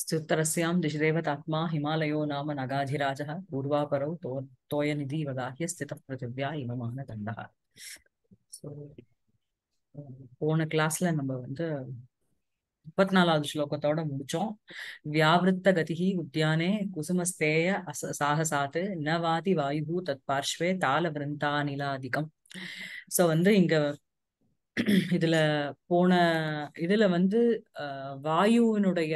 स्त्युत्तरस्यां दिशदेवतात्मा हिमालयो नाम नगाधिराजः पूर्वापरौ तो तोयनिधिव गाह्य स्थितः पृथिव्या इममानदण्डः ஸோ um, போன கிளாஸ்ல நம்ம வந்து முப்பத்தி நாலாவது ஸ்லோகத்தோட முடிச்சோம் வியாவிருத்த கதிகி உத்தியானே குசுமஸ்தேய அச சாகசாத்து நவாதி வாயு தத் பார்ஷ்வே தாள விருந்தானிலாதிகம் ஸோ வந்து இங்க இதுல போன இதுல வந்து வாயுவினுடைய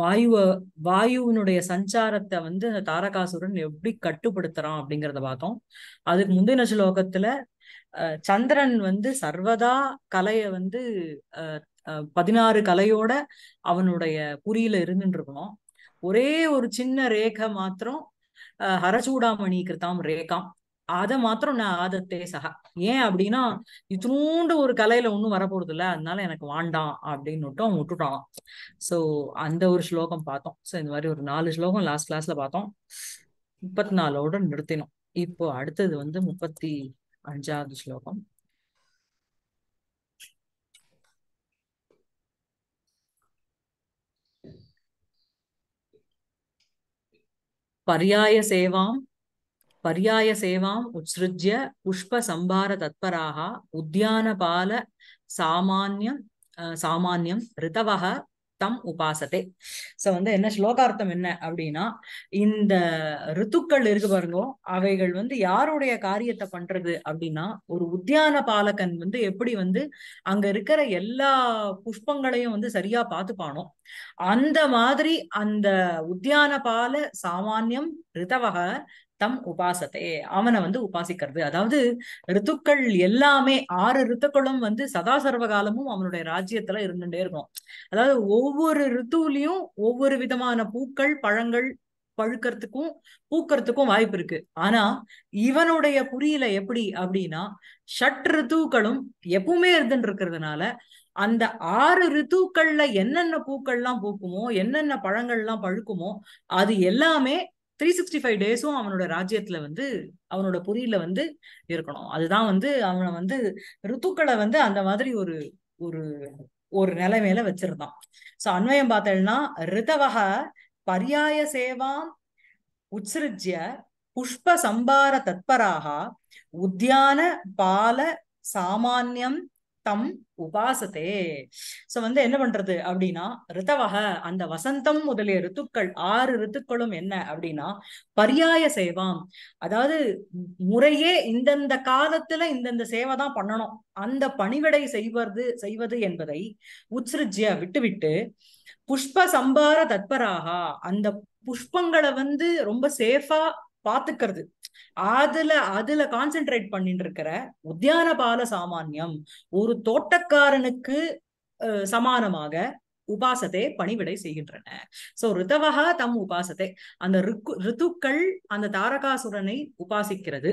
வாயுவ வாயுவினுடைய சஞ்சாரத்தை வந்து அந்த தாரகாசுரன் எப்படி கட்டுப்படுத்துறான் அப்படிங்கிறத பார்த்தோம் அதுக்கு முந்தின ஸ்லோகத்துல சந்திரன் வந்து சர்வதா கலைய வந்து பதினாறு கலையோட அவனுடைய புரியில இருந்துட்டு இருக்கணும் ஒரே ஒரு சின்ன ரேகை மாத்திரம் ஹரசூடாமணி தான் ரேகாம் அதை மாத்திரம் நான் ஆதத்தே சகா ஏன் அப்படின்னா இத்தினூண்டு ஒரு கலையில ஒன்றும் வரப்போறது இல்லை அதனால எனக்கு வாண்டாம் அப்படின்னு மட்டும் விட்டுட்டான் ஸோ அந்த ஒரு ஸ்லோகம் பார்த்தோம் ஸோ இந்த மாதிரி ஒரு நாலு ஸ்லோகம் லாஸ்ட் கிளாஸ்ல பார்த்தோம் முப்பத்தி நாலோட நிறுத்தினோம் இப்போ அடுத்தது வந்து முப்பத்தி அஞ்சாவது ஸ்லோகம் பரியாய சேவாம் பரியாய சேவாம் உத்ஸ்ருஜ்ய புஷ்ப சம்பார தத்பராக உத்தியானபால சாமான்யம் சாமானியம் ரிதவக தம் உபாசதே சோ வந்து என்ன ஸ்லோகார்த்தம் என்ன அப்படின்னா இந்த ரித்துக்கள் இருக்கு பாருங்க அவைகள் வந்து யாருடைய காரியத்தை பண்றது அப்படின்னா ஒரு உத்தியான பாலகன் வந்து எப்படி வந்து அங்க இருக்கிற எல்லா புஷ்பங்களையும் வந்து சரியா பார்த்துப்பானோ அந்த மாதிரி அந்த உத்தியான பால சாமானியம் ரிதவக தம் உபாசத்தை அவனை வந்து உபாசிக்கிறது அதாவது ரித்துக்கள் எல்லாமே ஆறு ரித்துக்களும் வந்து சதா சர்வ காலமும் அவனுடைய ராஜ்யத்துல இருந்துட்டே இருக்கும் அதாவது ஒவ்வொரு ரித்துவிலையும் ஒவ்வொரு விதமான பூக்கள் பழங்கள் பழுக்கிறதுக்கும் பூக்கிறதுக்கும் வாய்ப்பு இருக்கு ஆனா இவனுடைய புரியல எப்படி அப்படின்னா ஷட் ரித்துக்களும் எப்பவுமே இருந்துட்டு இருக்கிறதுனால அந்த ஆறு ரித்துக்கள்ல என்னென்ன பூக்கள்லாம் பூக்குமோ என்னென்ன பழங்கள்லாம் பழுக்குமோ அது எல்லாமே த்ரீ சிக்ஸ்டி ஃபைவ் டேஸும் அவனோட ராஜ்யத்துல வந்து அவனோட பொறியில வந்து இருக்கணும் அதுதான் வந்து அவனை வந்து ருத்துக்களை வந்து அந்த மாதிரி ஒரு ஒரு ஒரு நிலைமையில வச்சிருந்தான் சோ அன்வயம் பார்த்தேன்னா ரிதவக பரியாய சேவாம் உத்சிருஜ்ய புஷ்ப சம்பார தத்பராக உத்தியான பால சாமானியம் தம் உபாசத்தே சோ வந்து என்ன பண்றது அப்படின்னா ரித்தவக அந்த வசந்தம் முதலிய ரித்துக்கள் ஆறு ரித்துக்களும் என்ன அப்படின்னா பரியாய சேவாம் அதாவது முறையே இந்தந்த காலத்துல இந்தந்த சேவை தான் பண்ணணும் அந்த பணிவிடை செய்வது செய்வது என்பதை உத்ஸ்ருஜ்ய விட்டுவிட்டு புஷ்ப சம்பார தத்பராகா அந்த புஷ்பங்களை வந்து ரொம்ப சேஃபா பாத்துக்கிறது அதுல அதுல கான்சென்ட்ரேட் பண்ணிட்டு இருக்கிற உத்தியான பால சாமானியம் ஒரு தோட்டக்காரனுக்கு சமானமாக உபாசத்தை பணிவிடை செய்கின்றன சோ ரிதவகா தம் உபாசத்தை அந்த ருக்கு ரித்துக்கள் அந்த தாரகாசுரனை உபாசிக்கிறது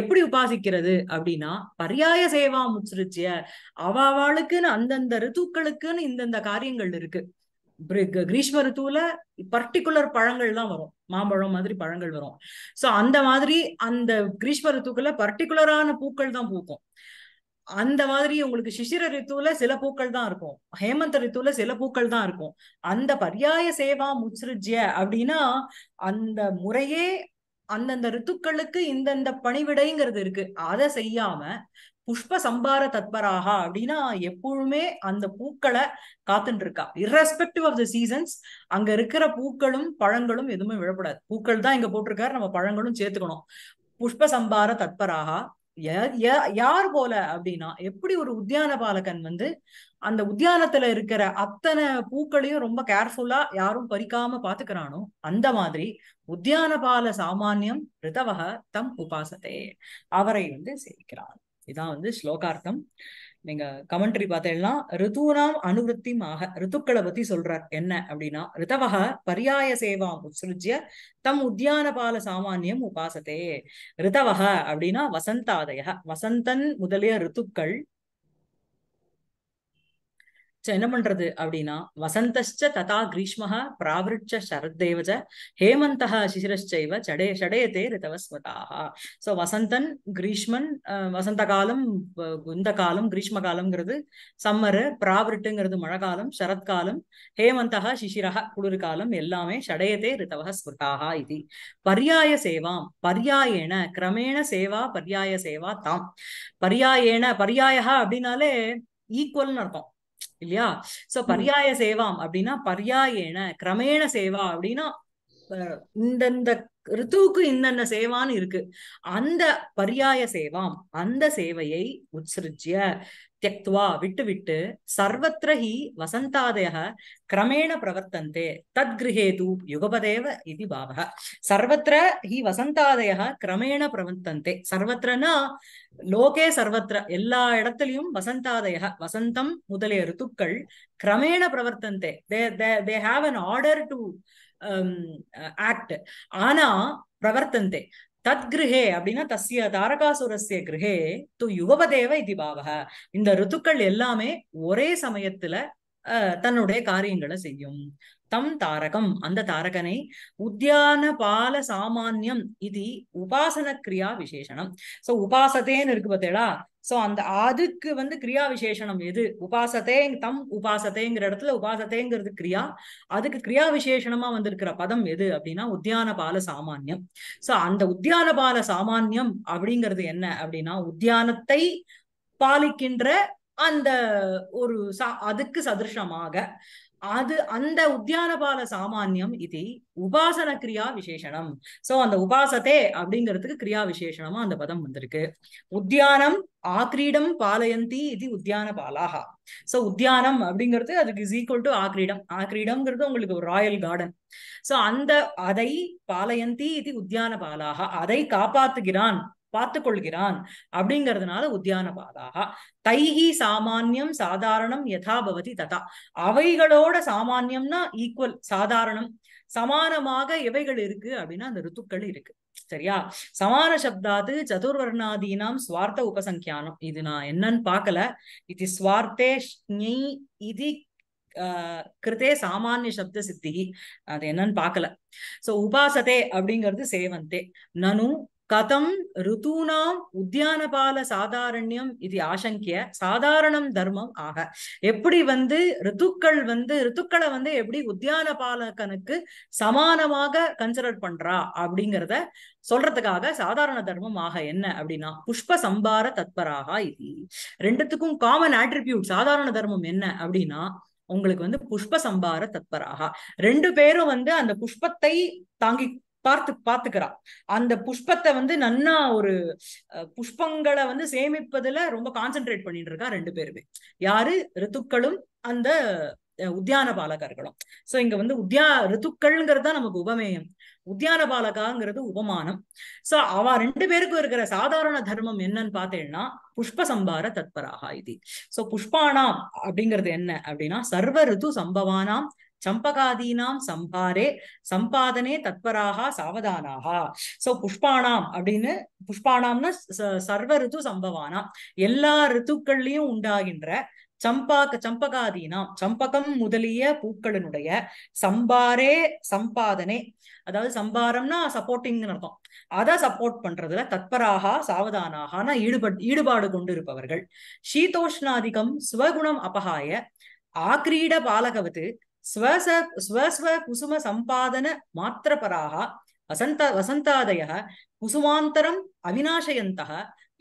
எப்படி உபாசிக்கிறது அப்படின்னா பரியாய சேவா முச்சிருச்சிய அவாவாளுக்குன்னு அந்தந்த ரித்துக்களுக்குன்னு இந்தந்த காரியங்கள் இருக்கு கிரீஷ்ம ரித்துல பர்டிகுலர் பழங்கள் தான் வரும் மாம்பழம் மாதிரி பழங்கள் வரும் சோ அந்த மாதிரி அந்த கிரீஷ்ம ரித்துக்குல பர்டிகுலரான பூக்கள் தான் பூக்கும் அந்த மாதிரி உங்களுக்கு சிசிர ரித்துல சில பூக்கள் தான் இருக்கும் ஹேமந்த ரித்துல சில பூக்கள் தான் இருக்கும் அந்த பரியாய சேவா முச்ருஜ்ய அப்படின்னா அந்த முறையே அந்தந்த ரித்துக்களுக்கு இந்தந்த பணிவிடைங்கிறது இருக்கு அதை செய்யாம புஷ்ப சம்பார தத்பராகா அப்படின்னா எப்பொழுதுமே அந்த பூக்களை காத்துட்டு இருக்கா இர்ரெஸ்பெக்டிவ் ஆஃப் த சீசன்ஸ் அங்க இருக்கிற பூக்களும் பழங்களும் எதுவுமே விழப்படாது பூக்கள் தான் இங்க போட்டிருக்காரு நம்ம பழங்களும் சேர்த்துக்கணும் புஷ்ப சம்பார தத்பராகா யார் போல அப்படின்னா எப்படி ஒரு உத்தியான பாலகன் வந்து அந்த உத்தியானத்துல இருக்கிற அத்தனை பூக்களையும் ரொம்ப கேர்ஃபுல்லா யாரும் பறிக்காம பாத்துக்கிறானோ அந்த மாதிரி உத்தியான பால சாமானியம் ரிதவக தம் உபாசத்தையே அவரை வந்து சேவிக்கிறான் இதான் வந்து ஸ்லோகார்த்தம் நீங்க கமெண்ட்ரி பார்த்தீங்கன்னா ரிதுனாம் ஆக ரித்துக்களை பத்தி சொல்றார் என்ன அப்படின்னா ரிதவக பரியாய சேவாம் உத்ஸ்ருஜ்ய தம் உத்தியானபால சாமானியம் உபாசத்தே ரிதவக அப்படின்னா வசந்தாதய வசந்தன் முதலிய ரித்துக்கள் என்ன பண்றது அப்படின்னா வசந்தஷ்ட ததா கிரீஷ்மஹ பிராவிருட்ச சரத்தேவஜ ஹேமந்தா சிசிரச்சைவ சடே சடயத்தே ரிதவஸ்வதாக சோ வசந்தன் கிரீஷ்மன் வசந்த காலம் குந்த காலம் கிரீஷ்ம காலம்ங்கிறது சம்மரு பிராவிருட்டுங்கிறது மழை காலம் சரத்காலம் ஹேமந்தா சிசிரக குளிர்காலம் எல்லாமே சடயத்தே ரிதவக ஸ்மிருதாக இது பரியாய சேவாம் பரியாயேன கிரமேண சேவா பரியாய சேவா தாம் பரியாயேன பரியாயா அப்படின்னாலே ஈக்குவல்னு அர்த்தம் இல்லையா சோ பரியாய சேவாம் அப்படின்னா பரியாயேன கிரமேண சேவா அப்படின்னா இந்தந்த ரித்துவுக்கு இந்தந்த சேவான்னு இருக்கு அந்த பரியாய சேவாம் அந்த சேவையை உத்ஸ்ருஜ்ய தியக்துவா விட்டுவிட்டு சர்வத்திர ஹி வசந்தாதய கிரமேண பிரவர்த்தந்தே தத் தத்கிருஹேது யுகபதேவ இது பாவக சர்வத்திர ஹி வசந்தாதய கிரமேண பிரவர்த்தந்தே சர்வத்திரனா லோகே சர்வத்திர எல்லா இடத்துலையும் வசந்தாதய வசந்தம் முதலிய ருத்துக்கள் கிரமேண பிரவர்த்தந்தே தே தே have an order to act ஆனா பிரவர்த்தந்தே தத் கிரகே அப்படின்னா தஸ்ய தாரகாசுரஸ்ய கிரகே து யுவவதேவ இது பாவக இந்த ருத்துக்கள் எல்லாமே ஒரே சமயத்துல தன்னுடைய காரியங்களை செய்யும் தம் தாரகம் அந்த தாரகனை உத்தியான பால சாமான்யம் இது உபாசன கிரியா விசேஷனம் சோ உபாசத்தேன்னு இருக்கு பார்த்தேடா சோ அந்த அதுக்கு வந்து கிரியா விசேஷனம் எது உபாசத்தே தம் உபாசத்தேங்கிற இடத்துல உபாசத்தேங்கிறது கிரியா அதுக்கு கிரியா விசேஷனமா வந்திருக்கிற பதம் எது அப்படின்னா உத்தியான பால சாமானியம் சோ அந்த உத்தியான பால சாமான்யம் அப்படிங்கிறது என்ன அப்படின்னா உத்தியானத்தை பாலிக்கின்ற அந்த ஒரு அதுக்கு சதிருஷமாக அது அந்த உத்தியானபால சாமானியம் இது உபாசன கிரியா விசேஷனம் சோ அந்த உபாசத்தே அப்படிங்கிறதுக்கு கிரியா விசேஷனமா அந்த பதம் வந்திருக்கு உத்தியானம் ஆக்ரீடம் பாலயந்தி இது உத்தியான பாலாகா சோ உத்தியானம் அப்படிங்கிறது அதுக்கு இஸ் ஈக்குவல் டு ஆக்ரீடம் ஆக்ரீடம்ங்கிறது உங்களுக்கு ஒரு ராயல் கார்டன் சோ அந்த அதை பாலயந்தி இது உத்தியான பாலாகா அதை காப்பாத்துகிறான் பார்த்து கொள்கிறான் அப்படிங்கிறதுனால உத்தியான பாதாக தைஹி சாமானியம் சாதாரணம் யதாபவதி ததா அவைகளோட சாமானியம்னா ஈக்குவல் சாதாரணம் சமானமாக எவைகள் இருக்கு அப்படின்னா அந்த ருத்துக்கள் இருக்கு சரியா சமான சப்தாது சதுர்வர்ணாதீனாம் சுவார்த்த உபசங்கியானம் இது நான் என்னன்னு பார்க்கல இது சுவார்த்தே இது கிருதே சாமானிய சப்த சித்தி அது என்னன்னு பார்க்கல சோ உபாசதே அப்படிங்கிறது சேவந்தே நனு கதம் ரிதூனாம் உத்தியானபால சாதாரண்யம் இது ஆசங்கிய சாதாரணம் தர்மம் ஆக எப்படி வந்து ரித்துக்கள் வந்து ரித்துக்களை வந்து எப்படி உத்தியானபாலகனுக்கு சமானமாக கன்சிடர் பண்றா அப்படிங்கிறத சொல்றதுக்காக சாதாரண தர்மம் ஆக என்ன அப்படின்னா புஷ்ப சம்பார தத்பராக இது ரெண்டுத்துக்கும் காமன் ஆட்ரிபியூட் சாதாரண தர்மம் என்ன அப்படின்னா உங்களுக்கு வந்து புஷ்ப சம்பார தத்பராக ரெண்டு பேரும் வந்து அந்த புஷ்பத்தை தாங்கி பார்த்து பாத்துக்கிறா அந்த புஷ்பத்தை வந்து நன்னா ஒரு புஷ்பங்களை வந்து சேமிப்பதுல ரொம்ப கான்சென்ட்ரேட் பண்ணிட்டு இருக்கா ரெண்டு பேருமே யாரு ரித்துக்களும் அந்த உத்தியான பாலகர்களும் சோ இங்க வந்து உத்தியா ரித்துக்கள்ங்கிறது தான் நமக்கு உபமேயம் உத்தியான பாலகாங்கிறது உபமானம் சோ அவ ரெண்டு பேருக்கும் இருக்கிற சாதாரண தர்மம் என்னன்னு பார்த்தேன்னா புஷ்ப சம்பார தத்பராக இது சோ புஷ்பானாம் அப்படிங்கிறது என்ன அப்படின்னா சர்வ ரித்து சம்பவானாம் சம்பகாதீனாம் சம்பாரே சம்பாதனே தத்பராக சாவதானாக சோ புஷ்பானாம் அப்படின்னு புஷ்பானாம்னா சர்வ ரித்து சம்பவானாம் எல்லா ரித்துக்கள்லயும் உண்டாகின்ற சம்பா சம்பகாதீனாம் சம்பகம் முதலிய பூக்களினுடைய சம்பாரே சம்பாதனை அதாவது சம்பாரம்னா சப்போர்ட்டிங் அர்த்தம் அதை சப்போர்ட் பண்றதுல தத்பராக சாவதானாகனா ஈடுபட் ஈடுபாடு கொண்டு இருப்பவர்கள் சீதோஷ்ணாதிகம் சுவகுணம் அபகாய ஆக்ரீட பாலகவத்து ஸ்வச ஸ்வஸ்வ குசும சம்பாதன மாத்திரபராக வசந்த வசந்தாதய குசுமாந்தரம் அவிநாசயந்த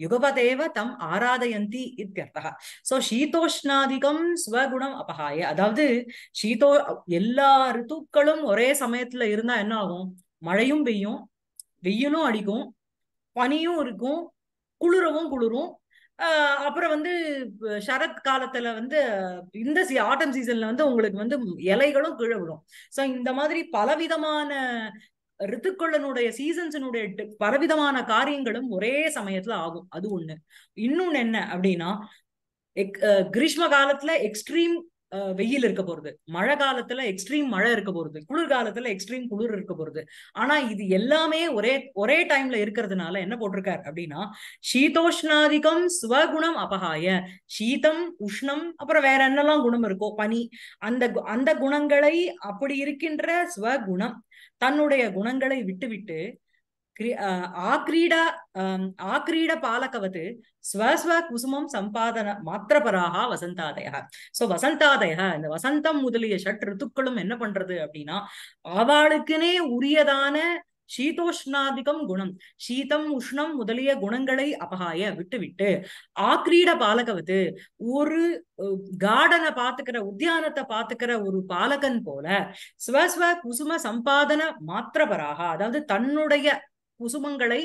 யுகபதேவ தம் ஆராதயந்தி இத்தியர்த்தா சோ சீதோஷ்ணாதிகம் ஸ்வகுணம் அபகாய அதாவது சீதோ எல்லா ரித்துக்களும் ஒரே சமயத்துல இருந்தா என்ன ஆகும் மழையும் பெய்யும் வெயிலும் அடிக்கும் பனியும் இருக்கும் குளிரவும் குளிரும் அப்புறம் வந்து சரத் காலத்துல வந்து இந்த ஆட்டம் சீசன்ல வந்து உங்களுக்கு வந்து இலைகளும் கீழே விடும் ஸோ இந்த மாதிரி பலவிதமான ரித்துக்கொள்ளனுடைய சீசன்ஸினுடைய பலவிதமான காரியங்களும் ஒரே சமயத்துல ஆகும் அது ஒண்ணு இன்னொன்னு என்ன அப்படின்னா எக் கிரீஷ்ம காலத்துல எக்ஸ்ட்ரீம் வெயில் இருக்க போறது மழை காலத்துல எக்ஸ்ட்ரீம் மழை இருக்க போறது குளிர் காலத்துல எக்ஸ்ட்ரீம் குளிர் இருக்க போறது ஆனா இது எல்லாமே ஒரே ஒரே டைம்ல இருக்கிறதுனால என்ன போட்டிருக்காரு அப்படின்னா சீதோஷ்ணாதிகம் ஸ்வகுணம் அபகாய சீதம் உஷ்ணம் அப்புறம் வேற என்னெல்லாம் குணம் இருக்கோ பனி அந்த அந்த குணங்களை அப்படி இருக்கின்ற சுவகுணம் தன்னுடைய குணங்களை விட்டுவிட்டு ఆక్రీడ ஆக்ரீட పాలకవత్ ஸ்வஸ்வ குசுமம் சம்பாதன மாத்திரபராக வசந்தாதய சோ வசந்தாதய இந்த வசந்தம் முதலிய ஷட் ரித்துக்களும் என்ன பண்றது அப்படின்னா அவளுக்குனே உரியதான சீதோஷ்ணாதிகம் குணம் சீதம் உஷ்ணம் முதலிய குணங்களை அபகாய விட்டுவிட்டு ஆக்ரீட பாலகவத்து ஒரு கார்டனை பாத்துக்கிற உத்தியானத்தை பாத்துக்கிற ஒரு பாலகன் போல ஸ்வஸ்வ குசும சம்பாதன மாத்திரபராக அதாவது தன்னுடைய குசுமங்களை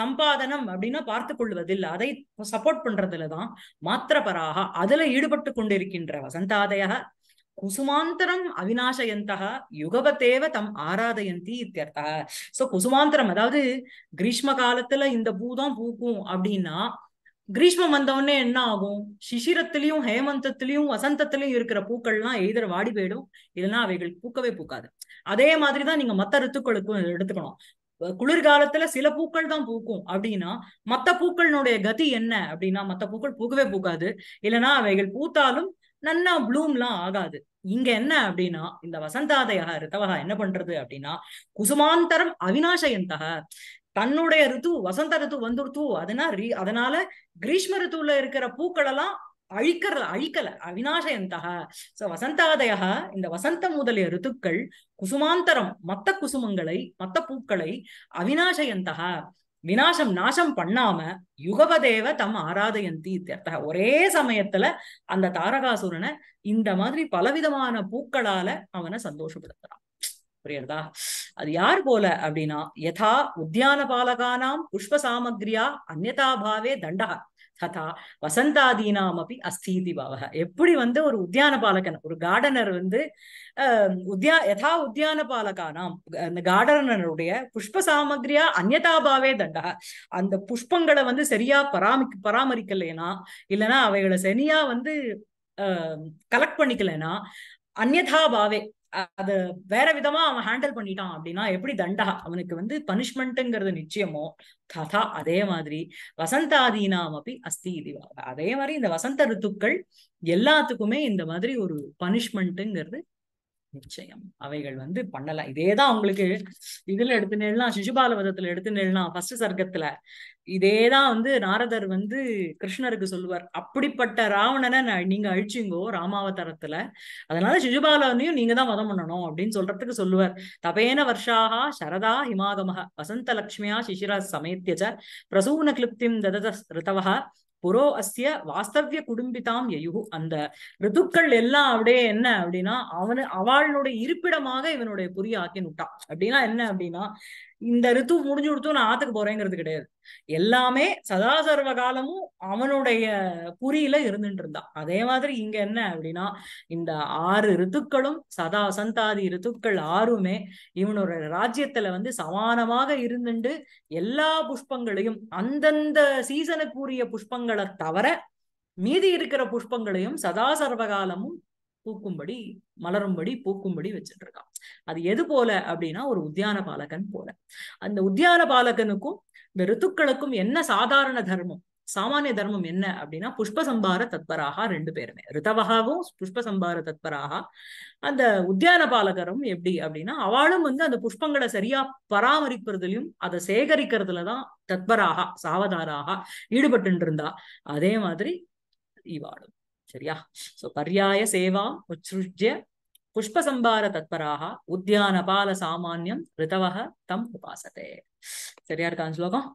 சம்பாதனம் அப்படின்னா பார்த்து கொள்வதில்லை அதை சப்போர்ட் பண்றதுலதான் மாத்திரபராக அதுல ஈடுபட்டு கொண்டிருக்கின்ற வசந்தாதய குசுமாந்தரம் அவினாசயந்தக யுகபத்தேவ தம் ஆராதயந்தி இத்தியர்த்த சோ குசுமாந்தரம் அதாவது கிரீஷ்ம காலத்துல இந்த பூதான் பூக்கும் அப்படின்னா கிரீஷ்மம் வந்தவுடனே என்ன ஆகும் சிசிரத்திலையும் ஹேமந்தத்திலையும் வசந்தத்திலையும் இருக்கிற பூக்கள்லாம் எதிர வாடி போயிடும் இல்லைன்னா அவைகள் பூக்கவே பூக்காது அதே மாதிரிதான் நீங்க மத்த ரித்துக்களுக்கும் எடுத்துக்கணும் குளிர்காலத்துல சில பூக்கள் தான் பூக்கும் அப்படின்னா மத்த பூக்களினுடைய கதி என்ன அப்படின்னா மத்த பூக்கள் பூக்கவே பூக்காது இல்லைன்னா அவைகள் பூத்தாலும் நன்னா ப்ளூம்லாம் ஆகாது இங்க என்ன அப்படின்னா இந்த வசந்தாதயா ரித்தவகா என்ன பண்றது அப்படின்னா குசுமாந்தரம் அவினாசயந்தக தன்னுடைய ரித்து வசந்த ரித்து வந்துருத்து அதனா ரீ அதனால கிரீஷ்ம ரித்துல இருக்கிற பூக்கள் எல்லாம் அழிக்கிற அழிக்கல அவினாசயந்தக சோ வசந்தாதய இந்த வசந்த முதலிய ரித்துக்கள் குசுமாந்தரம் மத்த குசுமங்களை மத்த பூக்களை அவினாசயந்தக வினாசம் நாசம் பண்ணாம யுகபதேவ தம் ஆராதயந்தி இத்தியர்த்தக ஒரே சமயத்துல அந்த தாரகாசுரனை இந்த மாதிரி பலவிதமான பூக்களால அவனை சந்தோஷப்படுத்துறான் புரியுறதா அது யார் போல அப்படின்னா யதா உத்தியான பாலகானாம் புஷ்ப சாமக்ரியா அந்நதாபாவே தண்டகா ததா வசந்தாதீனாம் அப்படி அஸ்தீதி பாவக எப்படி வந்து ஒரு உத்தியான பாலகன் ஒரு கார்டனர் வந்து உத்தியா யதா உத்தியான பாலகானாம் அந்த கார்டனருடைய புஷ்ப சாமகிரியா அந்நதாபாவே தண்டா அந்த புஷ்பங்களை வந்து சரியா பராமி பராமரிக்கலைனா இல்லைன்னா அவைகளை சரியா வந்து கலெக்ட் பண்ணிக்கலைன்னா அந்நதாபாவே அது வேற விதமா அவன் ஹேண்டில் பண்ணிட்டான் அப்படின்னா எப்படி தண்டா அவனுக்கு வந்து பனிஷ்மெண்ட்டுங்கிறது நிச்சயமோ ததா அதே மாதிரி வசந்தாதீனாம் அப்படி அஸ்தி இதுவாக அதே மாதிரி இந்த வசந்த ரித்துக்கள் எல்லாத்துக்குமே இந்த மாதிரி ஒரு பனிஷ்மெண்ட்டுங்கிறது நிச்சயம் அவைகள் வந்து பண்ணலாம் இதேதான் அவங்களுக்கு இதுல எடுத்து நெல்லாம் சிசுபாலவதத்துல எடுத்து நெல்லாம் ஃபர்ஸ்ட் சர்க்கத்துல இதேதான் வந்து நாரதர் வந்து கிருஷ்ணருக்கு சொல்லுவார் அப்படிப்பட்ட ராவணனை நீங்க அழிச்சிங்கோ ராமாவதாரத்துல அதனால சிசுபாலவனையும் நீங்க தான் வதம் பண்ணணும் அப்படின்னு சொல்றதுக்கு சொல்லுவார் தபேன வருஷாகா சரதா ஹிமாகமஹ வசந்த லக்ஷ்மியா சிசிரா சமேத்தியச்ச பிரசூன கிளிப்தி ததத ரிதவா புரோ அஸ்திய வாஸ்தவிய குடும்பிதாம் எயு அந்த ரிதுக்கள் எல்லாம் அப்படியே என்ன அப்படின்னா அவனு அவளுடைய இருப்பிடமாக இவனுடைய புரிய ஆக்கினுட்டான் அப்படின்னா என்ன அப்படின்னா இந்த ரித்து முடிஞ்சு கொடுத்தும் நான் ஆத்துக்கு போறேங்கிறது கிடையாது எல்லாமே சதாசர்வ காலமும் அவனுடைய குறியில இருந்துட்டு இருந்தான் அதே மாதிரி இங்க என்ன அப்படின்னா இந்த ஆறு ரித்துக்களும் சதா சந்தாதி ரித்துக்கள் ஆறுமே இவனோட ராஜ்யத்துல வந்து சமானமாக இருந்துட்டு எல்லா புஷ்பங்களையும் அந்தந்த சீசனுக்குரிய புஷ்பங்களை தவிர மீதி இருக்கிற புஷ்பங்களையும் சதாசர்வ காலமும் பூக்கும்படி மலரும்படி பூக்கும்படி வச்சுட்டு இருக்கான் அது எது போல அப்படின்னா ஒரு உத்தியான பாலகன் போல அந்த உத்தியான பாலகனுக்கும் இந்த ரித்துக்களுக்கும் என்ன சாதாரண தர்மம் சாமானிய தர்மம் என்ன அப்படின்னா புஷ்பசம்பார தத்பராக ரெண்டு பேருமே ரிதவகாவும் புஷ்பசம்பார தத்பராக அந்த உத்தியான பாலகரும் எப்படி அப்படின்னா அவளும் வந்து அந்த புஷ்பங்களை சரியா பராமரிப்பதுலயும் அதை சேகரிக்கிறதுலதான் தத்பராக சாவதாராக ஈடுபட்டு இருந்தா அதே மாதிரி இவாளும் சரியா சோ பர்யாய சேவா உச்சுஜ்ய புஷ்ப சம்பார தத்பராக உத்தியான பால சாமான்யம் ரிதவக தம் உபாசதே சரியா இருக்கான் ஸ்லோகம்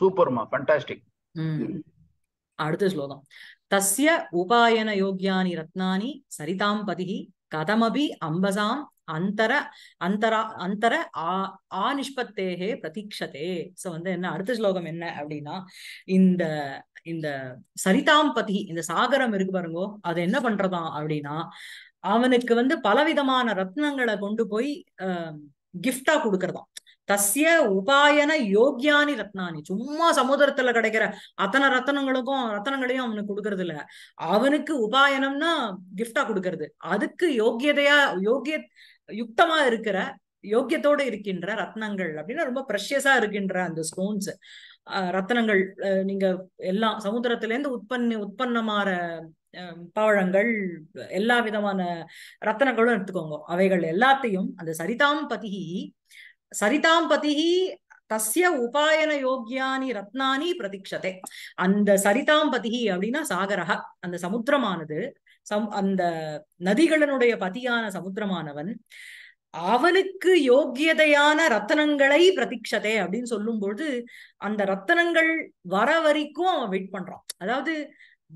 சூப்பர்மா ஃபண்டாஸ்டிக் அடுத்த ஸ்லோகம் தஸ்ய உபாயன யோக்யானி ரத்னானி சரிதாம்பதி கதமபி அம்பசாம் அந்தர அந்தரா அந்தர ஆ ஆ நிஷ்பத்தேகே பிரதீட்சதே சோ வந்து என்ன அடுத்த ஸ்லோகம் என்ன அப்படின்னா இந்த இந்த சரிதாம்பதி இந்த சாகரம் இருக்கு பாருங்கோ அது என்ன பண்றதாம் அப்படின்னா அவனுக்கு வந்து பலவிதமான ரத்னங்களை கொண்டு போய் கிஃப்டா கொடுக்கறதாம் தஸ்ய உபாயன யோகியானி ரத்னானி சும்மா சமுதிரத்துல கிடைக்கிற அத்தனை ரத்தனங்களுக்கும் ரத்தனங்களையும் அவனுக்கு கொடுக்கறது இல்ல அவனுக்கு உபாயனம்னா கிஃப்டா கொடுக்கறது அதுக்கு யோகியதையா யோகிய யுக்தமா இருக்கிற யோக்கியத்தோடு இருக்கின்ற ரத்னங்கள் அப்படின்னா ரொம்ப ப்ரெஷியஸா இருக்கின்ற அந்த ஸ்டோன்ஸ் ரத்னங்கள் நீங்க எல்லாம் சமுத்திரத்திலேருந்து உற்பத்தி உற்பத்தமாற பவழங்கள் எல்லா விதமான ரத்தனங்களும் எடுத்துக்கோங்க அவைகள் எல்லாத்தையும் அந்த சரிதாம் பதிகி சரிதாம் பதிகி தஸ்ய உபாயன யோக்கியானி ரத்னானி பிரதீட்சத்தை அந்த சரிதாம்பதிகி அப்படின்னா சாகரகா அந்த சமுத்திரமானது சம் அந்த நதிகளனுடைய பதியான சமுத்திரமானவன் அவனுக்கு யோக்கியதையான ரத்தனங்களை பிரதீட்சதை அப்படின்னு சொல்லும் பொழுது அந்த ரத்தனங்கள் வர வரைக்கும் அவன் வெயிட் பண்றான் அதாவது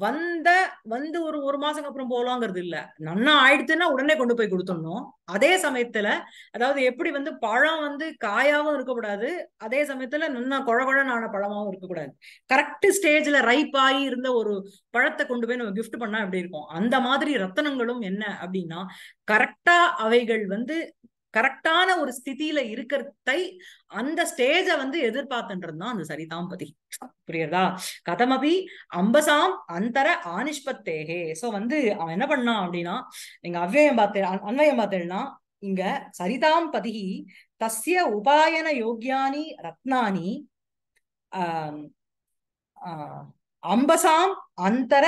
வந்த வந்து ஒரு ஒரு மாசம் அப்புறம் போலாங்கிறது இல்ல நன்னா ஆயிடுச்சுன்னா உடனே கொண்டு போய் கொடுத்துடணும் அதே சமயத்துல அதாவது எப்படி வந்து பழம் வந்து காயாவும் இருக்கக்கூடாது அதே சமயத்துல நன்னா குழகுழனான பழமாவும் இருக்கக்கூடாது கரெக்ட் ஸ்டேஜ்ல ரைப் ஆகி இருந்த ஒரு பழத்தை கொண்டு போய் நம்ம கிஃப்ட் பண்ணா எப்படி இருக்கும் அந்த மாதிரி ரத்தனங்களும் என்ன அப்படின்னா கரெக்டா அவைகள் வந்து கரெக்டான ஒரு ஸ்திதியில இருக்கிறதை அந்த ஸ்டேஜ வந்து எதிர்பார்த்துன்றது அந்த சரிதாம்பதி புரியுறதா கதமபி அம்பசாம் அந்தர ஆனிஷ்பத்தேகே சோ வந்து அவன் என்ன பண்ணான் அப்படின்னா நீங்க அவ்வயம் பார்த்தே அன்வயம் பார்த்தேன்னா இங்க சரிதாம்பதி தஸ்ய உபாயன யோகியானி ரத்னானி அம்பசாம் அந்தர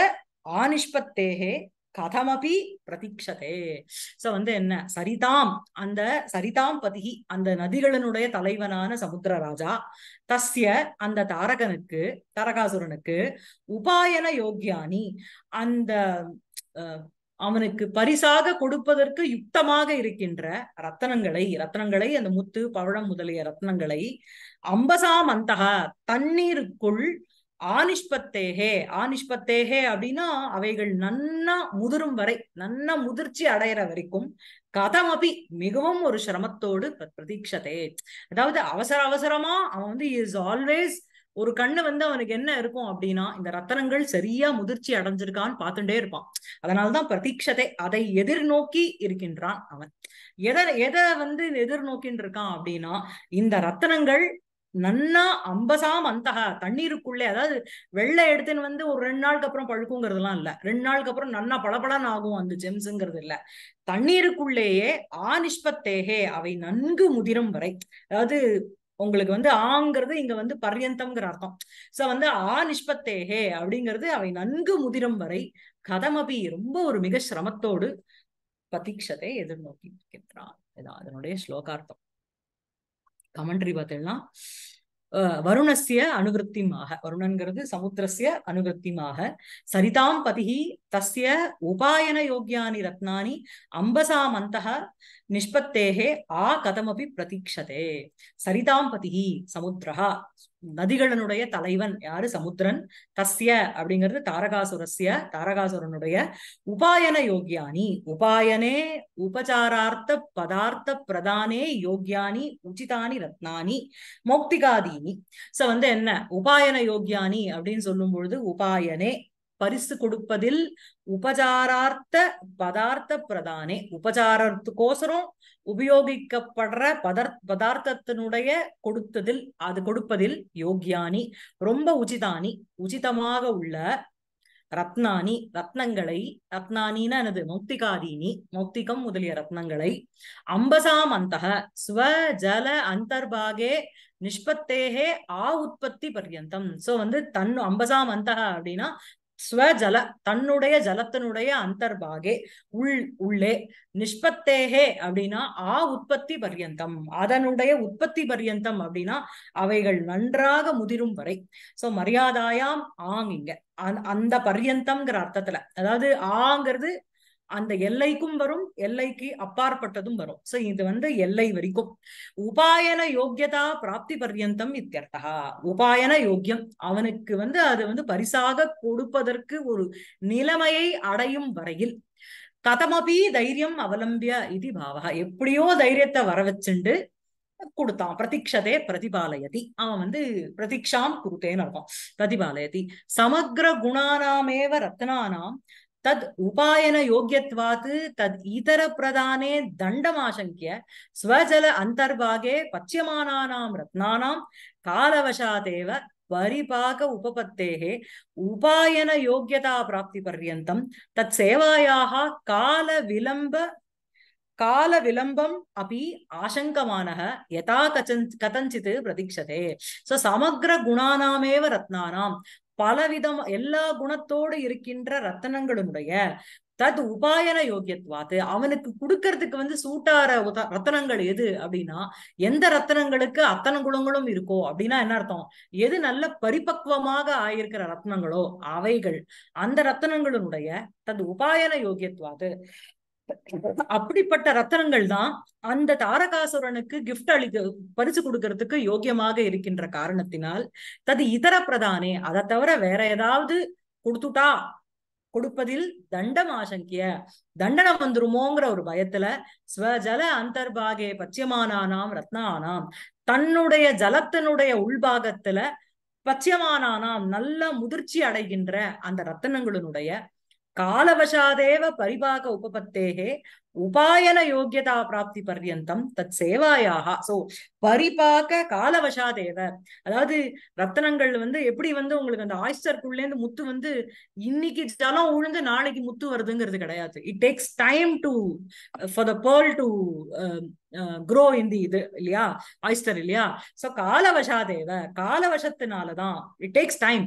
ஆனிஷ்பத்தேகே கதமபி பிரதீட்சதே சோ வந்து என்ன சரிதாம் அந்த சரிதாம் பதிகி அந்த நதிகளினுடைய தலைவனான சமுத்திரராஜா தஸ்ய அந்த தாரகனுக்கு தாரகாசுரனுக்கு உபாயன யோக்யானி அந்த அவனுக்கு பரிசாக கொடுப்பதற்கு யுக்தமாக இருக்கின்ற ரத்தனங்களை ரத்தனங்களை அந்த முத்து பவழம் முதலிய ரத்னங்களை அம்பசாம் அந்தகா தண்ணீருக்குள் ஆனிஷ்பத்தேகே ஆனிஷ்பத்தேகே அப்படின்னா அவைகள் நன்னா முதிரும் வரை நன்னா முதிர்ச்சி அடையிற வரைக்கும் கதமபி மிகவும் ஒரு சிரமத்தோடு பிரதீட்சதே அதாவது அவசர அவசரமா அவன் வந்து இஸ் ஆல்வேஸ் ஒரு கண்ணு வந்து அவனுக்கு என்ன இருக்கும் அப்படின்னா இந்த ரத்தனங்கள் சரியா முதிர்ச்சி அடைஞ்சிருக்கான்னு பார்த்துட்டே இருப்பான் அதனால்தான் பிரதீட்சதை அதை எதிர்நோக்கி இருக்கின்றான் அவன் எதை எதை வந்து எதிர்நோக்கின்னு இருக்கான் அப்படின்னா இந்த ரத்தனங்கள் நன்னா அம்பசாம் அந்தகா தண்ணீருக்குள்ளே அதாவது வெள்ளை எடுத்துன்னு வந்து ஒரு ரெண்டு நாளுக்கு அப்புறம் பழுக்குங்கிறதுலாம் இல்ல ரெண்டு நாளுக்கு அப்புறம் நன்னா பளபளன்னு ஆகும் அந்த ஜெம்ஸுங்கிறது இல்ல தண்ணீருக்குள்ளேயே ஆனிஷ்பத்தேகே அவை நன்கு முதிரம் வரை அதாவது உங்களுக்கு வந்து ஆங்கிறது இங்க வந்து பர்யந்தம்ங்கிற அர்த்தம் சோ வந்து ஆ நிஷ்பத்தேகே அப்படிங்கிறது அவை நன்கு முதிரம் வரை கதமபி ரொம்ப ஒரு மிக சிரமத்தோடு பதீட்சத்தை எதிர்நோக்கி இருக்கின்றான் இதான் அதனுடைய ஸ்லோகார்த்தம் கமெண்ட்ரி பார்த்தீங்கன்னா வருணசிய அனுகிருத்திமாக வருணன்கிறது சமுத்திரசிய அனுகிருத்திமாக சரிதாம் பதிகி தஸ்ய உபாயன யோகியானி ரத்னானி அம்பசாம் அந்தக நிஷ்பத்தேகே ஆ கதமபி பிரதீட்சதே சரிதாம் பதிகி சமுத்திரா நதிகளனுடைய தலைவன் யாரு சமுத்திரன் தஸ்ய அப்படிங்கிறது தாரகாசுரஸ்ய தாரகாசுரனுடைய உபாயன யோகியானி உபாயனே உபச்சாரார்த்த பதார்த்த பிரதானே யோகியானி உச்சிதானி ரத்னானி மௌக்திகாதீனி சோ வந்து என்ன உபாயன யோகியானி அப்படின்னு சொல்லும் பொழுது உபாயனே பரிசு கொடுப்பதில் உபசாரார்த்த பதார்த்த பிரதானே உபசாரத்துக்கோசரம் உபயோகிக்கப்படுற பதர் பதார்த்தத்தினுடைய கொடுத்ததில் அது கொடுப்பதில் யோகியானி ரொம்ப உச்சிதானி உச்சிதமாக உள்ள ரத்னானி ரத்னங்களை ரத்னானின்னா எனது மௌக்திகாதீனி மௌக்திகம் முதலிய ரத்னங்களை அம்பசாம் அந்த ஸ்வ ஜல அந்தர்பாகே நிஷ்பத்தேகே ஆ உற்பத்தி பர்யந்தம் சோ வந்து தன் அம்பசாம் அந்த அப்படின்னா ஸ்வஜல தன்னுடைய ஜலத்தினுடைய அந்தர்பாகே உள் உள்ளே நிஷ்பத்தேகே அப்படின்னா ஆ உற்பத்தி பர்யந்தம் அதனுடைய உற்பத்தி பர்யந்தம் அப்படின்னா அவைகள் நன்றாக முதிரும் வரை சோ மரியாதாயாம் ஆங் இங்க அந்த பர்யந்தம்ங்கிற அர்த்தத்துல அதாவது ஆங்கிறது அந்த எல்லைக்கும் வரும் எல்லைக்கு அப்பாற்பட்டதும் வரும் சோ இது வந்து எல்லை வரைக்கும் உபாயன யோக்கியதா பிராப்தி பர்யந்தம் இத்தியர்த்தா உபாயன யோக்கியம் அவனுக்கு வந்து அது வந்து பரிசாக கொடுப்பதற்கு ஒரு நிலைமையை அடையும் வரையில் கதமபி தைரியம் அவலம்பிய இது பாவகா எப்படியோ தைரியத்தை வர வச்சுண்டு கொடுத்தான் பிரதீட்சதே பிரதிபாலயதி அவன் வந்து பிரதீக்ஷாம் குருத்தேன்னு இருக்கும் பிரதிபாலயதி சமகிர குணானாமேவ ரத்னானாம் तद् उपायनयोग्यत्वात् तद् इतरप्रदाने दण्डमाशङ्क्य स्वजल अन्तर्भागे पच्यमानानां रत्नानां कालवशादेव परिपाक उपपत्तेः उपायनयोग्यताप्राप्तिपर्यन्तं तत्सेवायाः कालविलम्ब காலவிளம்பம் அப்படி ஆசங்கமானக யதா கச்சன் கதஞ்சித் பிரதீட்சதே ஸோ சமக்ர குணானாமேவ ரத்னானாம் பலவிதம் எல்லா குணத்தோடு இருக்கின்ற ரத்தனங்களுடைய தத் உபாயன யோகியத்துவாது அவனுக்கு கொடுக்கறதுக்கு வந்து சூட்டார ரத்தனங்கள் எது அப்படின்னா எந்த ரத்தனங்களுக்கு அத்தனை குணங்களும் இருக்கோ அப்படின்னா என்ன அர்த்தம் எது நல்ல பரிபக்வமாக ஆயிருக்கிற ரத்னங்களோ அவைகள் அந்த ரத்தனங்களுடைய தது உபாயன யோகியத்துவாது அப்படிப்பட்ட ரத்தனங்கள் தான் அந்த தாரகாசுரனுக்கு கிஃப்ட் அளிக்க பரிசு கொடுக்கறதுக்கு யோக்கியமாக இருக்கின்ற காரணத்தினால் தது இதர பிரதானே அதை தவிர வேற ஏதாவது கொடுத்துட்டா கொடுப்பதில் தண்டம் ஆசங்கிய தண்டனம் வந்துருமோங்கிற ஒரு பயத்துல ஸ்வஜல அந்தர்பாகே பச்சியமானானாம் ரத்னானாம் தன்னுடைய ஜலத்தினுடைய உள்பாகத்துல பச்சியமானானாம் நல்ல முதிர்ச்சி அடைகின்ற அந்த ரத்தனங்களினுடைய காலவசாதேவ பரிபாக உபபத்தேகே உபாயன யோகியதா பிராப்தி பர்யந்தம் தத் சேவாயாக சோ பரிபாக்க காலவசாதேவ அதாவது ரத்தனங்கள் வந்து எப்படி வந்து உங்களுக்கு அந்த ஆயிஸ்டருக்குள்ளே இருந்து முத்து வந்து இன்னைக்கு ஜலம் உழுந்து நாளைக்கு முத்து வருதுங்கிறது கிடையாது it takes time to for the pearl to grow in the இது இல்லையா ஆயிஸ்டர் இல்லையா சோ காலவசாதேவ காலவசத்தினாலதான் இட் டேக்ஸ் டைம்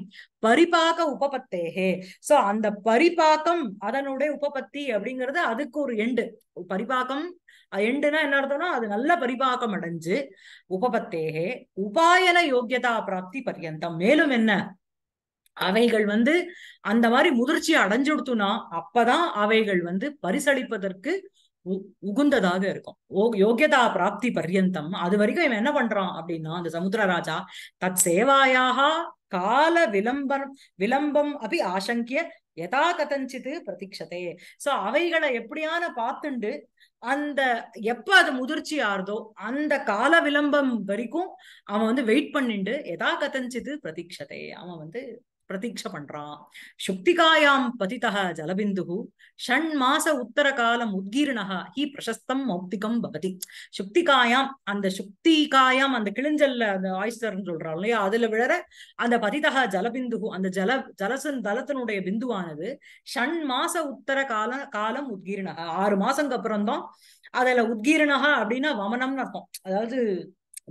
பரிபாக்க உபபத்தேகே சோ அந்த பரிபாக்கம் அதனுடைய உபபத்தி அப்படிங்கிறது அதுக்கு ஒரு எண்டு பரிபாகம் எண்டுனா என்ன அர்த்தம்னா அது நல்ல பரிபாகம் அடைஞ்சு உபபத்தேகே உபாயன யோகியதா பிராப்தி பரியந்தம் மேலும் என்ன அவைகள் வந்து அந்த மாதிரி முதிர்ச்சி அடைஞ்சுடுத்துனா அப்பதான் அவைகள் வந்து பரிசளிப்பதற்கு உகுந்ததாக இருக்கும் யோகியதா பிராப்தி பர்யந்தம் அது வரைக்கும் இவன் என்ன பண்றான் அப்படின்னா அந்த சமுத்திரராஜா தத் சேவாயாக கால விளம்பரம் விளம்பம் அப்படி ஆசங்கிய எதா கதஞ்சிது பிரதீட்சதே சோ அவைகளை எப்படியான பார்த்துண்டு அந்த எப்ப அது முதிர்ச்சி ஆறுதோ அந்த கால விளம்பம் வரைக்கும் அவன் வந்து வெயிட் பண்ணிண்டு எதா கதஞ்சிது பிரதீட்சதே அவன் வந்து பிரதீட்சை பண்றான் சுக்திகாயாம் பதிதா ஜலபிந்து ஷண் மாச உத்தர காலம் உத்கீர்ணா ஹி பிரசஸ்தம் மௌக்திகம் பவதி சுக்திகாயாம் அந்த சுக்திகாயாம் அந்த கிழிஞ்சல்ல அந்த ஆய்ஸ்டர்னு சொல்றாங்க இல்லையா அதுல விழற அந்த பதிதா ஜலபிந்து அந்த ஜல ஜலசன் தலத்தினுடைய பிந்துவானது ஷண் மாச உத்தர கால காலம் உத்கீர்ணா ஆறு மாசங்க அப்புறம் தான் அதுல உத்கீர்ணா அப்படின்னா வமனம்னு அர்த்தம் அதாவது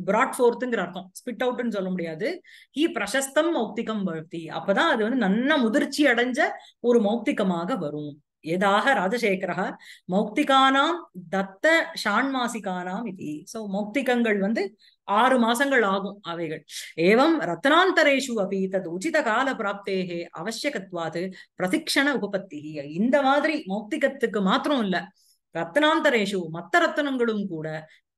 பிராட் ஃபோர்த்துங்கிற அர்த்தம் ஸ்பிட் அவுட்னு சொல்ல முடியாது ஹி பிரசஸ்தம் மௌக்திகம் பக்தி அப்பதான் அது வந்து நன்ன முதிர்ச்சி அடைஞ்ச ஒரு மௌக்திகமாக வரும் எதாக ராஜசேகரா மௌக்திகானாம் தத்த ஷாண்மாசிகானாம் இது சோ மௌக்திகங்கள் வந்து ஆறு மாசங்கள் ஆகும் அவைகள் ஏவம் ரத்னாந்தரேஷு அபி தது உச்சித கால பிராப்தேகே அவசியகத்வாது பிரதிக்ஷண உபபத்தி இந்த மாதிரி மௌக்திகத்துக்கு மாத்திரம் இல்ல ரத்னாந்தரேஷு மத்த ரத்தனங்களும் கூட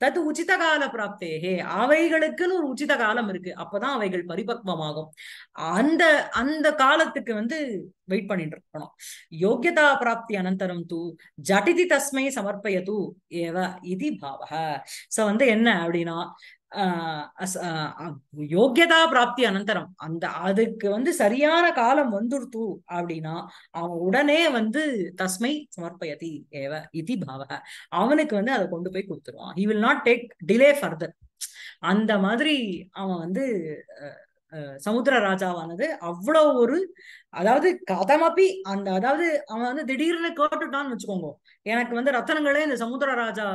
தத்து உச்சித கால பிராப்தேகே அவைகளுக்குன்னு ஒரு உச்சித காலம் இருக்கு அப்பதான் அவைகள் பரிபக்வமாகும் அந்த அந்த காலத்துக்கு வந்து வெயிட் பண்ணிட்டு இருக்கணும் யோகியதா பிராப்தி அனந்தரம் தூ ஜட்டிதி தஸ்மை சமர்ப்பயது ஏவ இது பாவக சோ வந்து என்ன அப்படின்னா யோக்கியதா பிராப்தி அனந்தரம் அந்த அதுக்கு வந்து சரியான காலம் வந்துடுத்து அப்படின்னா அவன் உடனே வந்து தஸ்மை சமர்ப்பயதி ஏவ இதி பாவ அவனுக்கு வந்து அதை கொண்டு போய் கொடுத்துருவான் he will not take delay further அந்த மாதிரி அவன் வந்து சமுத்திர ராஜாவானது அவ்வளவு ஒரு அதாவது கதமப்பி அந்த அதாவது அவன் வந்து திடீர்னு கேட்டுட்டான்னு வச்சுக்கோங்க எனக்கு வந்து ரத்தனங்களே இந்த சமுத்திர ராஜா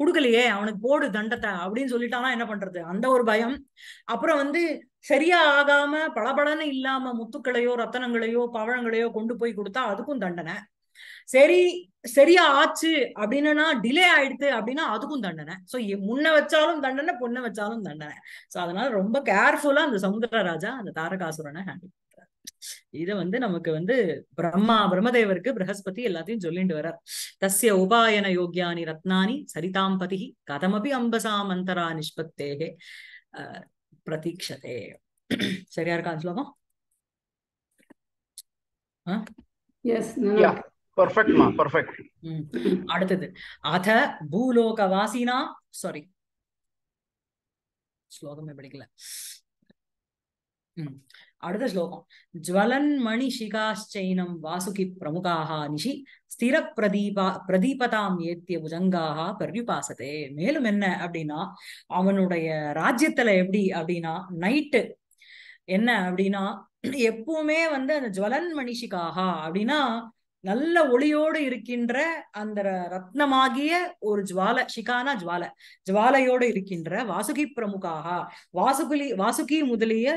கொடுக்கலையே அவனுக்கு போடு தண்டத்தை அப்படின்னு சொல்லிட்டானா என்ன பண்றது அந்த ஒரு பயம் அப்புறம் வந்து சரியா ஆகாம பளபளன்னு இல்லாம முத்துக்களையோ ரத்தனங்களையோ பவழங்களையோ கொண்டு போய் கொடுத்தா அதுக்கும் தண்டனை சரி சரியா ஆச்சு அப்படின்னா டிலே ஆயிடுது அப்படின்னா அதுக்கும் தண்டனை ஸோ முன்ன வச்சாலும் தண்டனை பொண்ணை வச்சாலும் தண்டனை ஸோ அதனால ரொம்ப கேர்ஃபுல்லா அந்த சமுதிரராஜா அந்த தாரகாசுரனை ஹேண்டில் இத வந்து நமக்கு வந்து பிரம்மா பிரம்மதேவருக்கு பிரகஸ்பதி எல்லாத்தையும் சொல்லிட்டு வர்றார் தஸ்ய உபாயன யோகியானி ரத்னானி சரிதாம்பதி கதமபி மந்தரா நிஷ்பத்தே நிஷ்பத்தேகே பிரதீக்ஷதே சரியா இருக்கா ஸ்லோகம் பர்ஃபெக்ட்மா பர்ஃபெக்ட் அடுத்தது அத பூலோகவாசினா சாரி ஸ்லோகமே படிக்கல அடுத்த ஸ்லோகம் ஜுவலன்மணி சிகாச்சைனம் வாசுகி பிரமுகாக நிஷி ஸ்திர பிரதீபா பிரதீபதாம் ஏத்திய புஜங்காக பர்யுபாசதே மேலும் என்ன அப்படின்னா அவனுடைய ராஜ்யத்துல எப்படி அப்படின்னா நைட்டு என்ன அப்படின்னா எப்பவுமே வந்து அந்த ஜுவலன் மணிஷிகாக அப்படின்னா நல்ல ஒளியோடு இருக்கின்ற அந்த ரத்னமாகிய ஒரு ஜுவால ஷிகானா ஜுவால ஜுவாலையோடு இருக்கின்ற வாசுகி பிரமுகாக வாசுகுலி வாசுகி முதலிய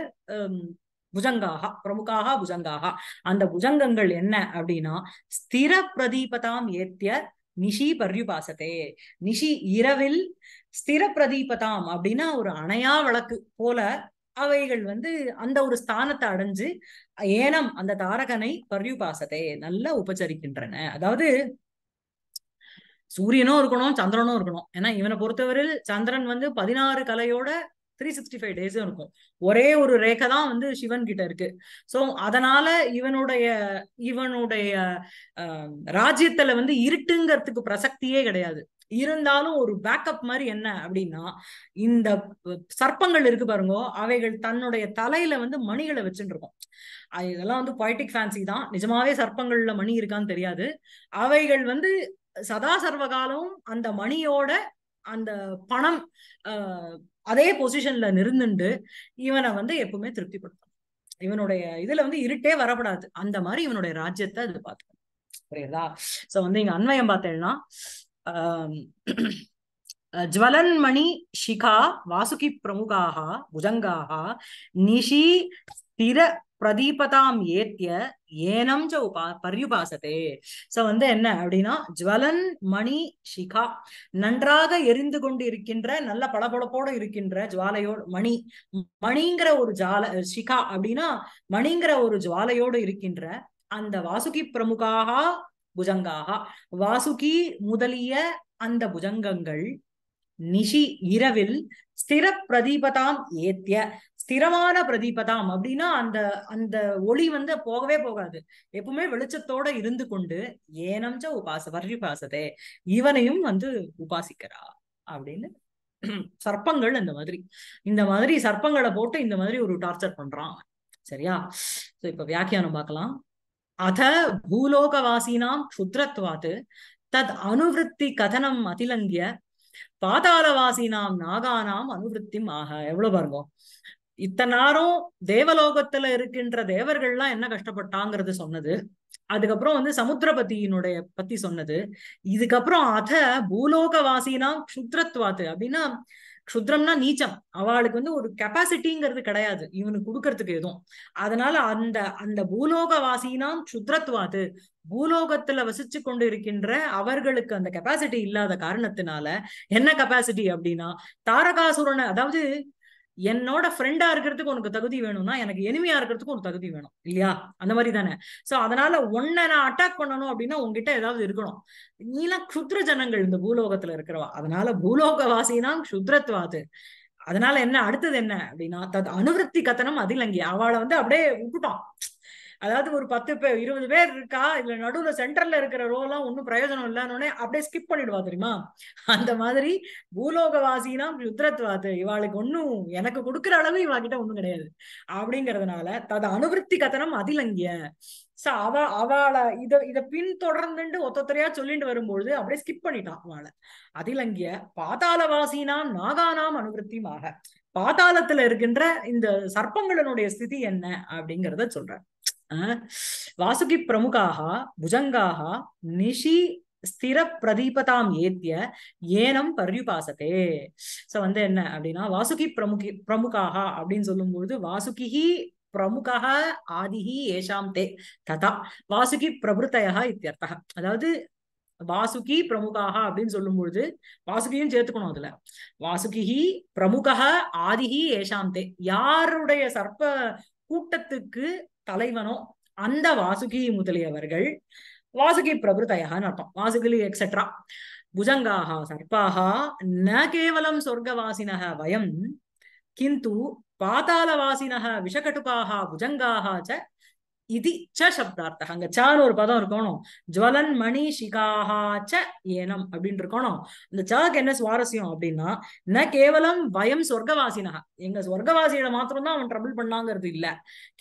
புஜங்காக பிரமுகாக புஜங்காக அந்த புஜங்கங்கள் என்ன அப்படின்னா ஸ்திர பிரதீபதாம் ஏத்திய நிஷி பர்யுபாசத்தே நிஷி இரவில் ஸ்திர பிரதீபதாம் அப்படின்னா ஒரு அணையா வழக்கு போல அவைகள் வந்து அந்த ஒரு ஸ்தானத்தை அடைஞ்சு ஏனம் அந்த தாரகனை பரியுபாசத்தை நல்லா உபச்சரிக்கின்றன அதாவது சூரியனும் இருக்கணும் சந்திரனும் இருக்கணும் ஏன்னா இவனை பொறுத்தவரையில் சந்திரன் வந்து பதினாறு கலையோட த்ரீ சிக்ஸ்டி ஃபைவ் டேஸும் இருக்கும் ஒரே ஒரு ரேகை தான் வந்து சிவன் கிட்ட இருக்கு ஸோ அதனால இவனுடைய இவனுடைய ராஜ்யத்துல வந்து இருட்டுங்கிறதுக்கு பிரசக்தியே கிடையாது இருந்தாலும் ஒரு பேக்கப் மாதிரி என்ன அப்படின்னா இந்த சர்ப்பங்கள் இருக்கு பாருங்க அவைகள் தன்னுடைய தலையில வந்து மணிகளை வச்சுட்டு இருக்கும் இதெல்லாம் வந்து பொய்டிக் ஃபேன்சி தான் நிஜமாவே சர்ப்பங்கள்ல மணி இருக்கான்னு தெரியாது அவைகள் வந்து சதா சர்வகாலமும் அந்த மணியோட அந்த பணம் அதே பொசிஷன்ல நிறுந்துண்டு இவனை வந்து எப்பவுமே திருப்திப்படுத்தும் இவனுடைய இதுல வந்து இருட்டே வரப்படாது அந்த மாதிரி இவனுடைய ராஜ்யத்தை அது பார்த்துக்கணும் புரியுதா சோ வந்து இங்க அண்மையம் பார்த்தேன்னா ஜுவலன்மணி ஷிகா வாசுகி பிரமுகாகா புஜங்காகா நிஷி திர பிரதீபதாம் ஏத்திய ஏனம் ச உபா பரியுபாசத்தே சோ வந்து என்ன அப்படின்னா ஜுவலன் மணி சிகா நன்றாக எரிந்து கொண்டு இருக்கின்ற நல்ல பளபளப்போட இருக்கின்ற ஜுவாலையோடு மணி மணிங்கிற ஒரு ஜால சிகா அப்படின்னா மணிங்கிற ஒரு ஜுவாலையோடு இருக்கின்ற அந்த வாசுகி பிரமுகாக புஜங்காக வாசுகி முதலிய அந்த புஜங்கங்கள் நிஷி இரவில் ஸ்திர பிரதீபதாம் ஏத்திய ஸ்திரமான பிரதீபதாம் அப்படின்னா அந்த அந்த ஒளி வந்து போகவே போகாது எப்பவுமே வெளிச்சத்தோட இருந்து கொண்டு ஏனம்ச்ச உபாச பாசதே இவனையும் வந்து உபாசிக்கிறா அப்படின்னு சர்ப்பங்கள் இந்த மாதிரி இந்த மாதிரி சர்ப்பங்களை போட்டு இந்த மாதிரி ஒரு டார்ச்சர் பண்றான் சரியா சோ இப்ப வியாக்கியானம் பார்க்கலாம் அத பூலோகவாசினாம் க்ஷுத்ரத்வாத்து தத் அனுவிருத்தி கதனம் அதிலங்கிய பாதாளவாசினாம் நாகானாம் அனுவத்தி ஆக எவ்வளவு பாருங்க இத்தனாரும் தேவலோகத்துல இருக்கின்ற தேவர்கள்லாம் என்ன கஷ்டப்பட்டாங்கிறது சொன்னது அதுக்கப்புறம் வந்து சமுத்திரபதியினுடைய பத்தி சொன்னது இதுக்கப்புறம் அத பூலோகவாசினா க்ஷுத்ரத்வாத்து அப்படின்னா க்ஷுத்ரம்னா நீச்சம் அவளுக்கு வந்து ஒரு கெப்பாசிட்டிங்கிறது கிடையாது இவனுக்கு கொடுக்கறதுக்கு எதுவும் அதனால அந்த அந்த பூலோகவாசினாம் க்ஷுத்ரத்வாது பூலோகத்துல வசிச்சு கொண்டு இருக்கின்ற அவர்களுக்கு அந்த கெப்பாசிட்டி இல்லாத காரணத்தினால என்ன கெப்பாசிட்டி அப்படின்னா தாரகாசுரனை அதாவது என்னோட ஃப்ரெண்டா இருக்கிறதுக்கு உனக்கு தகுதி வேணும்னா எனக்கு எனிமையா இருக்கிறதுக்கு ஒரு தகுதி வேணும் இல்லையா அந்த மாதிரி தானே சோ அதனால உன்னை நான் அட்டாக் பண்ணணும் அப்படின்னா உங்ககிட்ட ஏதாவது இருக்கணும் நீலாம் க்ஷுத்ர ஜனங்கள் இந்த பூலோகத்துல இருக்கிறவா அதனால பூலோக வாசினா அதனால என்ன அடுத்தது என்ன அப்படின்னா அனுவருத்தி கத்தனம் அதிலங்கி அவளை வந்து அப்படியே விட்டுட்டான் அதாவது ஒரு பத்து பேர் இருபது பேர் இருக்கா இதுல நடுவுல சென்டர்ல இருக்கிற எல்லாம் ஒன்னும் பிரயோஜனம் இல்லைன்னு அப்படியே ஸ்கிப் பண்ணிடுவா தெரியுமா அந்த மாதிரி பூலோகவாசினா ருத்ரத்வாது இவாளுக்கு ஒன்னும் எனக்கு கொடுக்குற அளவு இவா கிட்ட ஒண்ணும் கிடையாது அப்படிங்கறதுனால தது அனுவருத்தி கதனம் அதிலங்கிய சோ அவ அவளை இத இதை பின்தொடர்ந்துட்டு ஒத்தொத்தரையா சொல்லிட்டு வரும்பொழுது அப்படியே ஸ்கிப் பண்ணிட்டான் அவளை அதிலங்கிய பாதாளவாசினாம் நாகானாம் அனுகிருத்தியமாக பாதாளத்துல இருக்கின்ற இந்த சர்ப்பங்களினுடைய ஸ்திதி என்ன அப்படிங்கிறத சொல்றேன் வாசுகி பிரமுகாக புஜங்காக நிஷி ஸ்திர பிரதீபதாம் ஏத்திய ஏனம் பரியுபாசத்தே சோ வந்து என்ன அப்படின்னா வாசுகி பிரமுகி பிரமுகாக அப்படின்னு சொல்லும்போது வாசுகிஹி பிரமுகா ஆதிஹி ஏஷாம் தே ததா வாசுகி பிரபுத்தயா இத்தியர்த்த அதாவது வாசுகி பிரமுகாக அப்படின்னு சொல்லும்பொழுது வாசுகியும் சேர்த்துக்கணும் அதுல வாசுகிஹி பிரமுகா ஆதிஹி ஏஷாந்தே யாருடைய சர்ப்ப கூட்டத்துக்கு தலைவனோ அந்த வாசுகி முதலியவர்கள் வாசுகி பிரபுதயான்னு அர்த்தம் வாசுகி எக்ஸெட்ரா புஜங்காக சர்ப்பாக ந கேவலம் சொர்க்கவாசினக வயம் கிந்து பாதாளவாசினக விஷகட்டுபாக புஜங்காக இது ச சப்தார்த்தம் அங்க சார் ஒரு பதம் இருக்கணும் ஜுவலன் மணி சிகாஹா ச ஏனம் அப்படின்னு இருக்கணும் இந்த சாக்கு என்ன சுவாரஸ்யம் அப்படின்னா ந கேவலம் பயம் சொர்க்கவாசினா எங்க சொர்க்கவாசியில மாத்திரம் தான் அவன் ட்ரபிள் பண்ணாங்கிறது இல்ல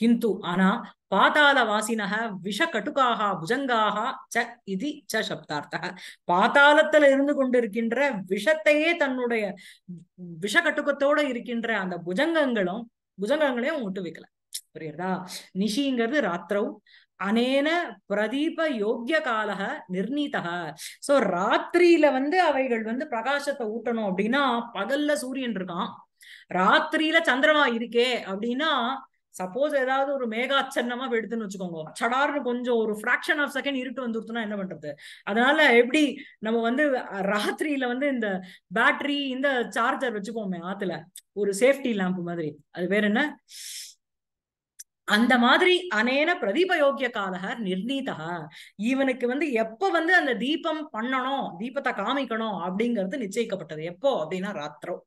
கிந்து ஆனா பாத்தால வாசினக விஷ கட்டுக்காக புஜங்காக ச இது ச சப்தார்த்த பாத்தாளத்துல இருந்து கொண்டிருக்கின்ற விஷத்தையே தன்னுடைய விஷ கட்டுக்கத்தோட இருக்கின்ற அந்த புஜங்கங்களும் புஜங்கங்களையும் விட்டு வைக்கல புரியுறதா நிஷிங்கிறது ராத்திரவு அனேன பிரதீப யோக்கிய காலக நிர்ணீதக சோ ராத்திரியில வந்து அவைகள் வந்து பிரகாசத்தை ஊட்டணும் அப்படின்னா பகல்ல சூரியன் இருக்கான் ராத்திரியில சந்திரமா இருக்கே அப்படின்னா சப்போஸ் ஏதாவது ஒரு மேகாச்சன்னமா வெடுதுன்னு வச்சுக்கோங்க சடார்னு கொஞ்சம் ஒரு ஃப்ராக்ஷன் ஆஃப் செகண்ட் இருட்டு வந்துருத்துனா என்ன பண்றது அதனால எப்படி நம்ம வந்து ராத்திரியில வந்து இந்த பேட்டரி இந்த சார்ஜர் வச்சுக்கோமே ஆத்துல ஒரு சேஃப்டி லேம்ப் மாதிரி அது வேற என்ன அந்த மாதிரி அனேன யோகிய காலக நிர்ணீதா இவனுக்கு வந்து எப்ப வந்து அந்த தீபம் பண்ணணும் தீபத்தை காமிக்கணும் அப்படிங்கிறது நிச்சயிக்கப்பட்டது எப்போ அப்படின்னா ராத்திரம்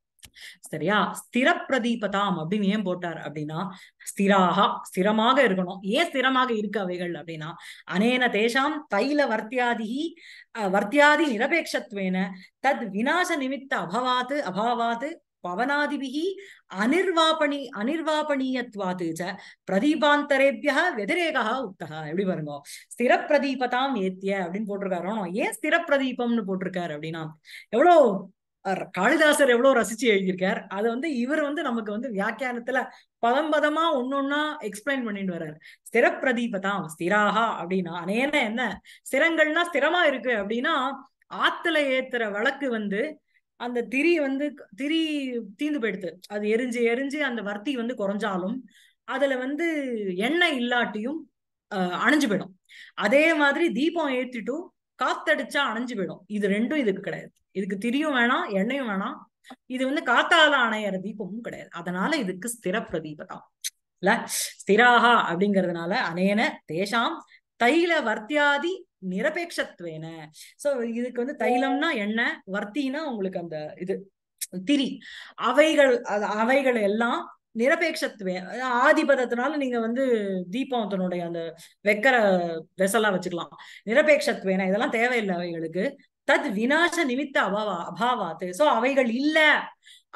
சரியா ஸ்திர பிரதீபதாம் அப்படின்னு ஏன் போட்டார் அப்படின்னா ஸ்திராக ஸ்திரமாக இருக்கணும் ஏன் ஸ்திரமாக இருக்கு அவைகள் அப்படின்னா அனேன தேசாம் தைல வர்த்தியாதி வர்த்தியாதி நிரபேட்சத்துவேன தத் வினாச நிமித்த அபவாத்து அபாவாத்து பவனாதிபிகி அனிர்வாபணி அனிர்வாபணீயத்வாத்து ச பிரதீபாந்தரேபியா வெதிரேகா உத்தகா எப்படி பாருங்க ஸ்திர பிரதீபதாம் ஏத்திய அப்படின்னு போட்டிருக்காரு ஏன் ஸ்திர பிரதீபம்னு போட்டிருக்காரு அப்படின்னா எவ்வளோ காளிதாசர் எவ்வளவு ரசிச்சு எழுதியிருக்கார் அதை வந்து இவர் வந்து நமக்கு வந்து வியாக்கியானத்துல பதம் பதமா ஒன்னொன்னா எக்ஸ்பிளைன் பண்ணிட்டு வர்றாரு ஸ்திர பிரதீபதாம் ஸ்திராகா அப்படின்னா அனேன என்ன ஸ்திரங்கள்னா ஸ்திரமா இருக்கு அப்படின்னா ஆத்துல ஏத்துற வழக்கு வந்து அந்த திரி வந்து திரி தீந்து போயிடுது அது எரிஞ்சு எரிஞ்சு அந்த வர்த்தி வந்து குறைஞ்சாலும் அதுல வந்து எண்ணெய் இல்லாட்டியும் அணைஞ்சு போயிடும் அதே மாதிரி தீபம் ஏற்றிட்டும் காத்தடிச்சா அணைஞ்சு போயிடும் இது ரெண்டும் இதுக்கு கிடையாது இதுக்கு திரியும் வேணாம் எண்ணெயும் வேணாம் இது வந்து காத்தால அணையிற தீபமும் கிடையாது அதனால இதுக்கு ஸ்திர தான் இல்ல ஸ்திராகா அப்படிங்கிறதுனால அனேன தேசாம் தைல வர்த்தியாதி நிரபேட்சத்துவேன சோ இதுக்கு வந்து தைலம்னா எண்ணெய் வர்த்தினா உங்களுக்கு அந்த இது திரி அவைகள் அவைகள் எல்லாம் நிரபேட்சத்துவே ஆதிபதத்தினால நீங்க வந்து தீபவந்தனுடைய அந்த வெக்கர வெசலா வச்சுக்கலாம் நிரபேட்சத்துவேனா இதெல்லாம் தேவையில்லை அவைகளுக்கு தத் வினாச நிமித்த அபாவா அபாவாத்து சோ அவைகள் இல்ல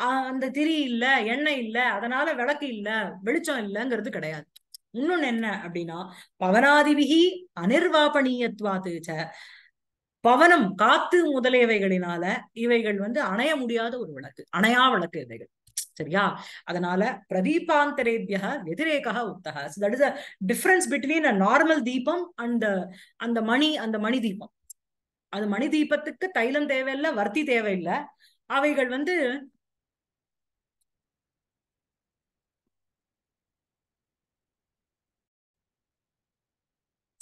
அந்த திரி இல்ல எண்ணெய் இல்ல அதனால விளக்கு இல்ல வெளிச்சம் இல்லைங்கிறது கிடையாது இன்னொன்னு என்ன அப்படின்னா பவனாதிபிகி அனிர்வாபனீயத்வாத்துச்ச பவனம் காத்து முதலியவைகளினால இவைகள் வந்து அணைய முடியாத ஒரு விளக்கு அணையா விளக்கு இவைகள் சரியா அதனால பிரதீபாந்தரேபியா வெதிரேகா உத்தக that is a difference between a normal தீபம் அண்ட் அந்த மணி அந்த மணி தீபம் அது மணி தீபத்துக்கு தைலம் தேவையில்லை வர்த்தி தேவையில்லை அவைகள் வந்து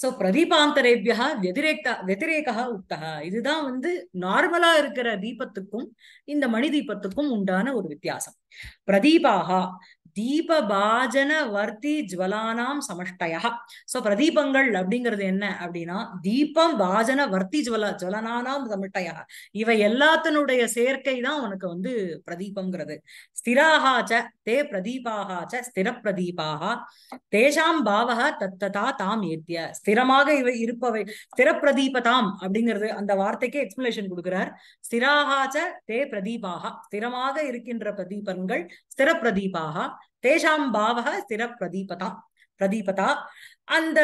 சோ பிரதீபாந்தரேபியா வெதிரேக்கா வெதிரேகா உத்தகா இதுதான் வந்து நார்மலா இருக்கிற தீபத்துக்கும் இந்த மணி தீபத்துக்கும் உண்டான ஒரு வித்தியாசம் பிரதீபாகா தீபபாஜன வர்த்தி ஜுவலானாம் சமஷ்டயா சோ பிரதீபங்கள் அப்படிங்கிறது என்ன அப்படின்னா தீபம் பாஜன வர்த்தி ஜுவல ஜுவலனானாம் சமஷ்டயா இவை எல்லாத்தினுடைய சேர்க்கை தான் உனக்கு வந்து பிரதீபங்கிறது ஸ்திராகாச்ச தே பிரதீபாகாச்ச ஸ்திர பிரதீபாக தேஷாம் பாவக தத்ததா தாம் ஏத்திய ஸ்திரமாக இவை இருப்பவை ஸ்திர பிரதீபதாம் அப்படிங்கிறது அந்த வார்த்தைக்கே எக்ஸ்பிளேஷன் கொடுக்கிறார் ஸ்திராகாச்ச தே பிரதீபாக ஸ்திரமாக இருக்கின்ற பிரதீபங்கள் ஸ்திர பிரதீபாக தேஷாம் பாவக ஸ்திர பிரதீபதாம் பிரதீபதா அந்த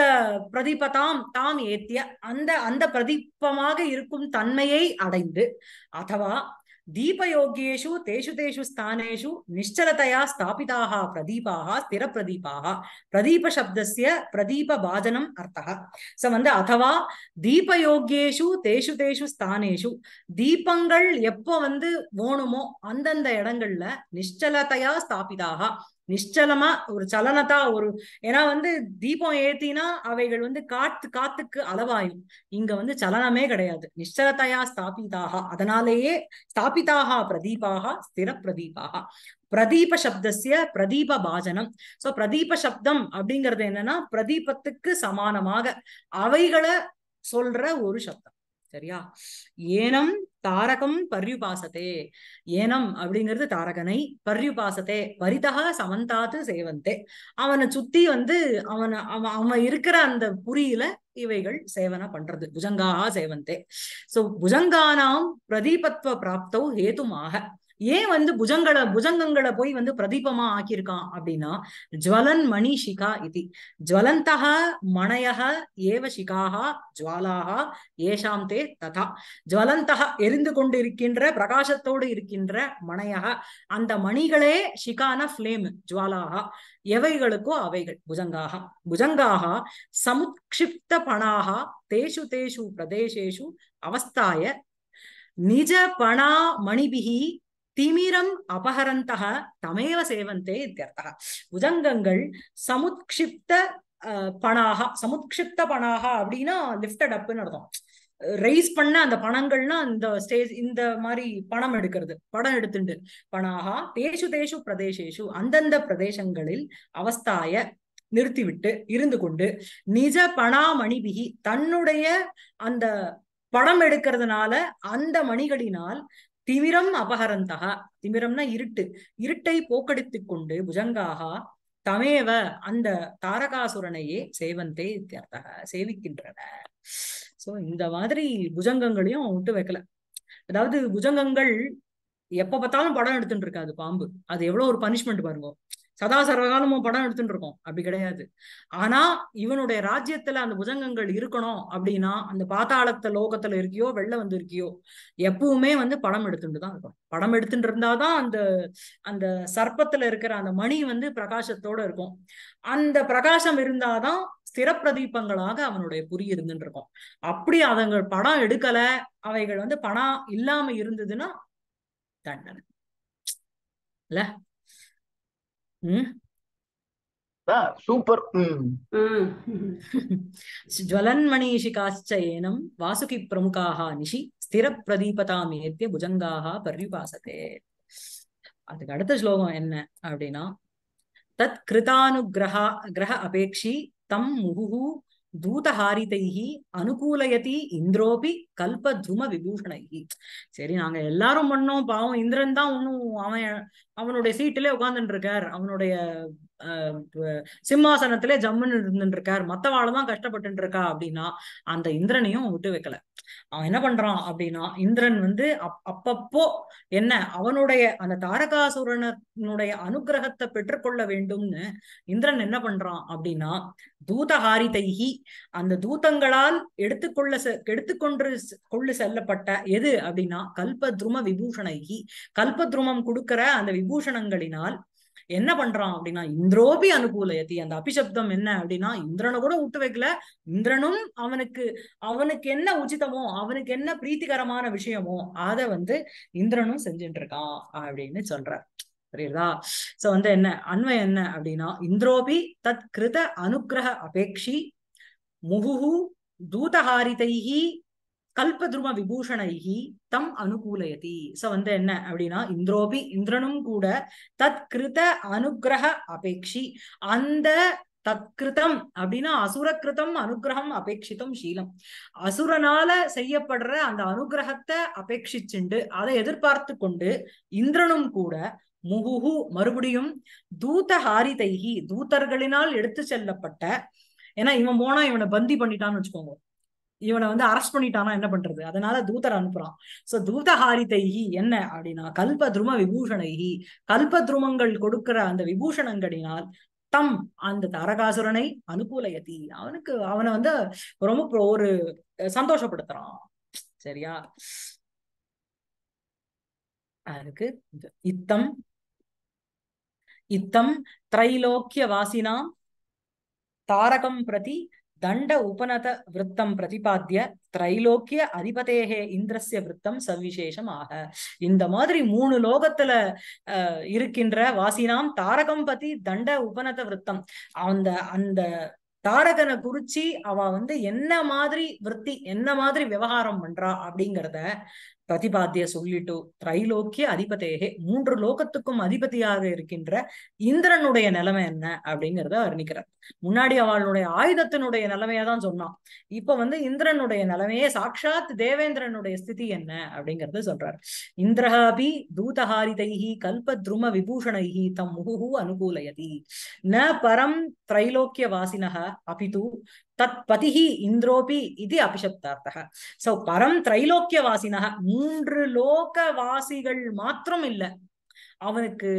பிரதீபதாம் தாம் ஏத்திய அந்த அந்த பிரதீபமாக இருக்கும் தன்மையை அடைந்து அதுவா தீபயோகியேஷு தேஷு தேஷு ஸ்தானேஷு நிச்சலதையா ஸ்தாபிதாக பிரதீபாக ஸ்திர பிரதீபாக பிரதீப சப்தசிய பிரதீப பாஜனம் அர்த்தக சோ வந்து அதுவா தீபயோகியேஷு தேஷு தேஷு ஸ்தானேஷு தீபங்கள் எப்போ வந்து ஓணுமோ அந்தந்த இடங்கள்ல நிச்சலதையா ஸ்தாபிதாக நிச்சலமா ஒரு சலனத்தா ஒரு ஏன்னா வந்து தீபம் ஏத்தினா அவைகள் வந்து காத்து காத்துக்கு அளவாயும் இங்க வந்து சலனமே கிடையாது நிச்சலத்தையா ஸ்தாபிதாக அதனாலேயே ஸ்தாபிதாக பிரதீபாக ஸ்திர பிரதீபாக பிரதீப சப்தசிய பிரதீப பாஜனம் சோ பிரதீப சப்தம் அப்படிங்கிறது என்னன்னா பிரதீபத்துக்கு சமானமாக அவைகளை சொல்ற ஒரு சப்தம் சரியா ஏனம் தாரகம் பர்யுபாசத்தே ஏனம் அப்படிங்கிறது தாரகனை பர்யுபாசத்தே பரிதக சமந்தாத்து சேவந்தே அவனை சுத்தி வந்து அவனை அவன் அவன் இருக்கிற அந்த புரியில இவைகள் சேவனை பண்றது புஜங்காக சேவந்தே சோ புஜங்கானாம் பிரதீபத்வ பிராப்தோ ஹேதுமாக ஏன் வந்து புஜங்களை புஜங்கங்களை போய் வந்து பிரதீபமா ஆக்கியிருக்கான் அப்படின்னா ஜுவலன் மணி சிகா இது ஜுவலந்தக மணயக ஏவ சிகாக ஜுவாலாக ஏஷாம் தே ததா ஜுவலந்தக எரிந்து கொண்டு இருக்கின்ற பிரகாசத்தோடு இருக்கின்ற மணையக அந்த மணிகளே சிகான ஃபிளேம் ஜுவாலாக எவைகளுக்கோ அவைகள் புஜங்காக புஜங்காக சமுக்ஷிப்த பணாக தேஷு தேஷு பிரதேசேஷு அவஸ்தாய நிஜ பணா மணிபிகி திமிரம் அபகரந்தக தமேவ சேவந்தே இத்தியர்த்தக உதங்கங்கள் சமுத்ஷிப்த பணாக சமுத்ஷிப்த பணாக அப்படின்னா லிப்டட் அப்னு அர்த்தம் ரைஸ் பண்ண அந்த பணங்கள்னா இந்த ஸ்டேஜ் இந்த மாதிரி பணம் எடுக்கிறது படம் எடுத்துண்டு பணாக தேஷு தேஷு பிரதேசேஷு அந்தந்த பிரதேசங்களில் அவஸ்தாய நிறுத்திவிட்டு இருந்து கொண்டு நிஜ பணாமணிபிகி தன்னுடைய அந்த படம் எடுக்கிறதுனால அந்த மணிகளினால் திமிரம் அபகரந்தகா திமிரம்னா இருட்டு இருட்டை போக்கடித்து கொண்டு புஜங்காக தமேவ அந்த தாரகாசுரனையே சேவந்தே சேவிக்கின்றன சோ இந்த மாதிரி புஜங்கங்களையும் விட்டு வைக்கல அதாவது புஜங்கங்கள் எப்ப பார்த்தாலும் படம் எடுத்துட்டு இருக்காது பாம்பு அது எவ்வளவு ஒரு பனிஷ்மெண்ட் பாருங்க சதா சர்வகாலமும் படம் எடுத்துட்டு இருக்கோம் அப்படி கிடையாது ஆனா இவனுடைய ராஜ்யத்துல அந்த புஜங்கங்கள் இருக்கணும் அப்படின்னா அந்த பாத்தாளத்த லோகத்துல இருக்கியோ வெளில வந்து இருக்கியோ எப்பவுமே வந்து படம் எடுத்துட்டு தான் இருக்கும் படம் எடுத்துட்டு இருந்தாதான் அந்த அந்த சர்ப்பத்துல இருக்கிற அந்த மணி வந்து பிரகாசத்தோட இருக்கும் அந்த பிரகாசம் இருந்தாதான் ஸ்திரப்பிரதீபங்களாக அவனுடைய புரி இருந்துட்டு இருக்கும் அப்படி அவங்க படம் எடுக்கல அவைகள் வந்து பணம் இல்லாம இருந்ததுன்னா தண்டனை இல்ல சூப்பர் ज्वलन्मणीषिकाश्चयेनं वासुकि प्रमुखाः निशि ஸ்திரப்பிரதீபதாமேத்திய புஜங்காக பர்யுபாசதே அதுக்கு அடுத்த ஸ்லோகம் என்ன அப்படின்னா தத் கிருதானுகிரக கிரக அபேக்ஷி தம் முகுகு தூதஹாரிதைஹி அனுகூலயதி இந்திரோபி கல்பத்ரும விபூஷணைகி சரி நாங்க எல்லாரும் பண்ணோம் பாவம் இந்திரன் தான் ஒன்னும் அவன் அவனுடைய சீட்டுல உட்கார்ந்துட்டு இருக்கார் அவனுடைய சிம்மாசனத்திலே ஜம்முன்னு மத்த மத்தவாழ்தான் கஷ்டப்பட்டு இருக்கா அப்படின்னா அந்த இந்திரனையும் விட்டு வைக்கல அவன் என்ன பண்றான் அப்படின்னா இந்திரன் வந்து அப் அப்பப்போ என்ன அவனுடைய அந்த தாரகாசுரனுடைய அனுகிரகத்தை பெற்றுக்கொள்ள வேண்டும்னு இந்திரன் என்ன பண்றான் அப்படின்னா தூதஹாரி தைகி அந்த தூதங்களால் எடுத்துக்கொள்ள எடுத்துக்கொண்டு கொள்ளு செல்லப்பட்ட எது அப்படின்னா கல்பத்ரும விபூஷணைகி கல்பத்ருமம் கொடுக்கிற அந்த விபூஷணங்களினால் என்ன பண்றான் அப்படின்னா இந்திரோபி எத்தி அந்த அபிசப்தம் என்ன அப்படின்னா இந்திரனை கூட விட்டு வைக்கல இந்திரனும் அவனுக்கு அவனுக்கு என்ன உச்சிதமோ அவனுக்கு என்ன பிரீத்திகரமான விஷயமோ அதை வந்து இந்திரனும் செஞ்சுட்டு இருக்கான் அப்படின்னு சொல்ற புரியுதா சோ வந்து என்ன அன்வயம் என்ன அப்படின்னா இந்திரோபி தத் கிருத அனுகிரக அபேக்ஷி முகுஹு தூதஹாரிதைஹி கல்பதுரும விபூஷணைகி தம் அனுகூலயதி சோ வந்து என்ன அப்படின்னா இந்திரோபி இந்திரனும் கூட தத்கிருத அனுகிரக அபேட்சி அந்த தத்கிருத்தம் அப்படின்னா அசுரக்கிருத்தம் அனுகிரகம் அபேட்சித்தம் சீலம் அசுரனால செய்யப்படுற அந்த அனுகிரகத்தை அபேட்சிச்சுண்டு அதை எதிர்பார்த்து கொண்டு இந்திரனும் கூட முகுகு மறுபடியும் தூத ஹாரிதைகி தூதர்களினால் எடுத்து செல்லப்பட்ட ஏன்னா இவன் போனா இவனை பந்தி பண்ணிட்டான்னு வச்சுக்கோங்க இவனை வந்து அரெஸ்ட் பண்ணிட்டானா என்ன பண்றது அதனால தூதர் அனுப்புறான் சோ தூதஹாரிதைகி என்ன அப்படின்னா கல்ப துரும விபூஷணைகி கல்ப துருமங்கள் கொடுக்கிற அந்த விபூஷணங்களினால் தம் அந்த தரகாசுரனை அனுகூலயதி அவனுக்கு அவனை வந்து ரொம்ப ஒரு சந்தோஷப்படுத்துறான் சரியா அதுக்கு இத்தம் இத்தம் திரைலோக்கிய வாசினாம் தாரகம் பிரதி தண்ட உபநத விரத்தம் பிரதிபாத்திய திரைலோக்கிய அதிபதேகே இந்திரசிய விரத்தம் சவிசேஷம் ஆக இந்த மாதிரி மூணு லோகத்துல அஹ் இருக்கின்ற வாசினாம் தாரகம் பத்தி தண்ட உபநத விரத்தம் அந்த அந்த தாரகனை குறிச்சி அவ வந்து என்ன மாதிரி விற்பி என்ன மாதிரி விவகாரம் பண்றா அப்படிங்கிறத பிரதிபாத்திய சொல்லிட்டு திரைலோக்கிய அதிபதேகே மூன்று லோகத்துக்கும் அதிபதியாக இருக்கின்ற இந்திரனுடைய நிலைமை என்ன அப்படிங்கிறத வர்ணிக்கிறார் முன்னாடி அவளுடைய ஆயுதத்தினுடைய நிலைமையை தான் சொன்னான் இப்ப வந்து இந்திரனுடைய நிலைமையே சாட்சாத் தேவேந்திரனுடைய ஸ்திதி என்ன அப்படிங்கறது சொல்றாரு இந்திரஹாபி தூதஹாரிதைஹி துரும விபூஷணைஹி தம் முகு அனுகூலயதி ந பரம் திரைலோக்கிய வாசினக அபிது தத் பதிகி இந்திரோபி இது அபிஷப்தார்த்தக சோ பரம் வாசினக மூன்று வாசிகள் மாத்திரம் இல்ல அவனுக்கு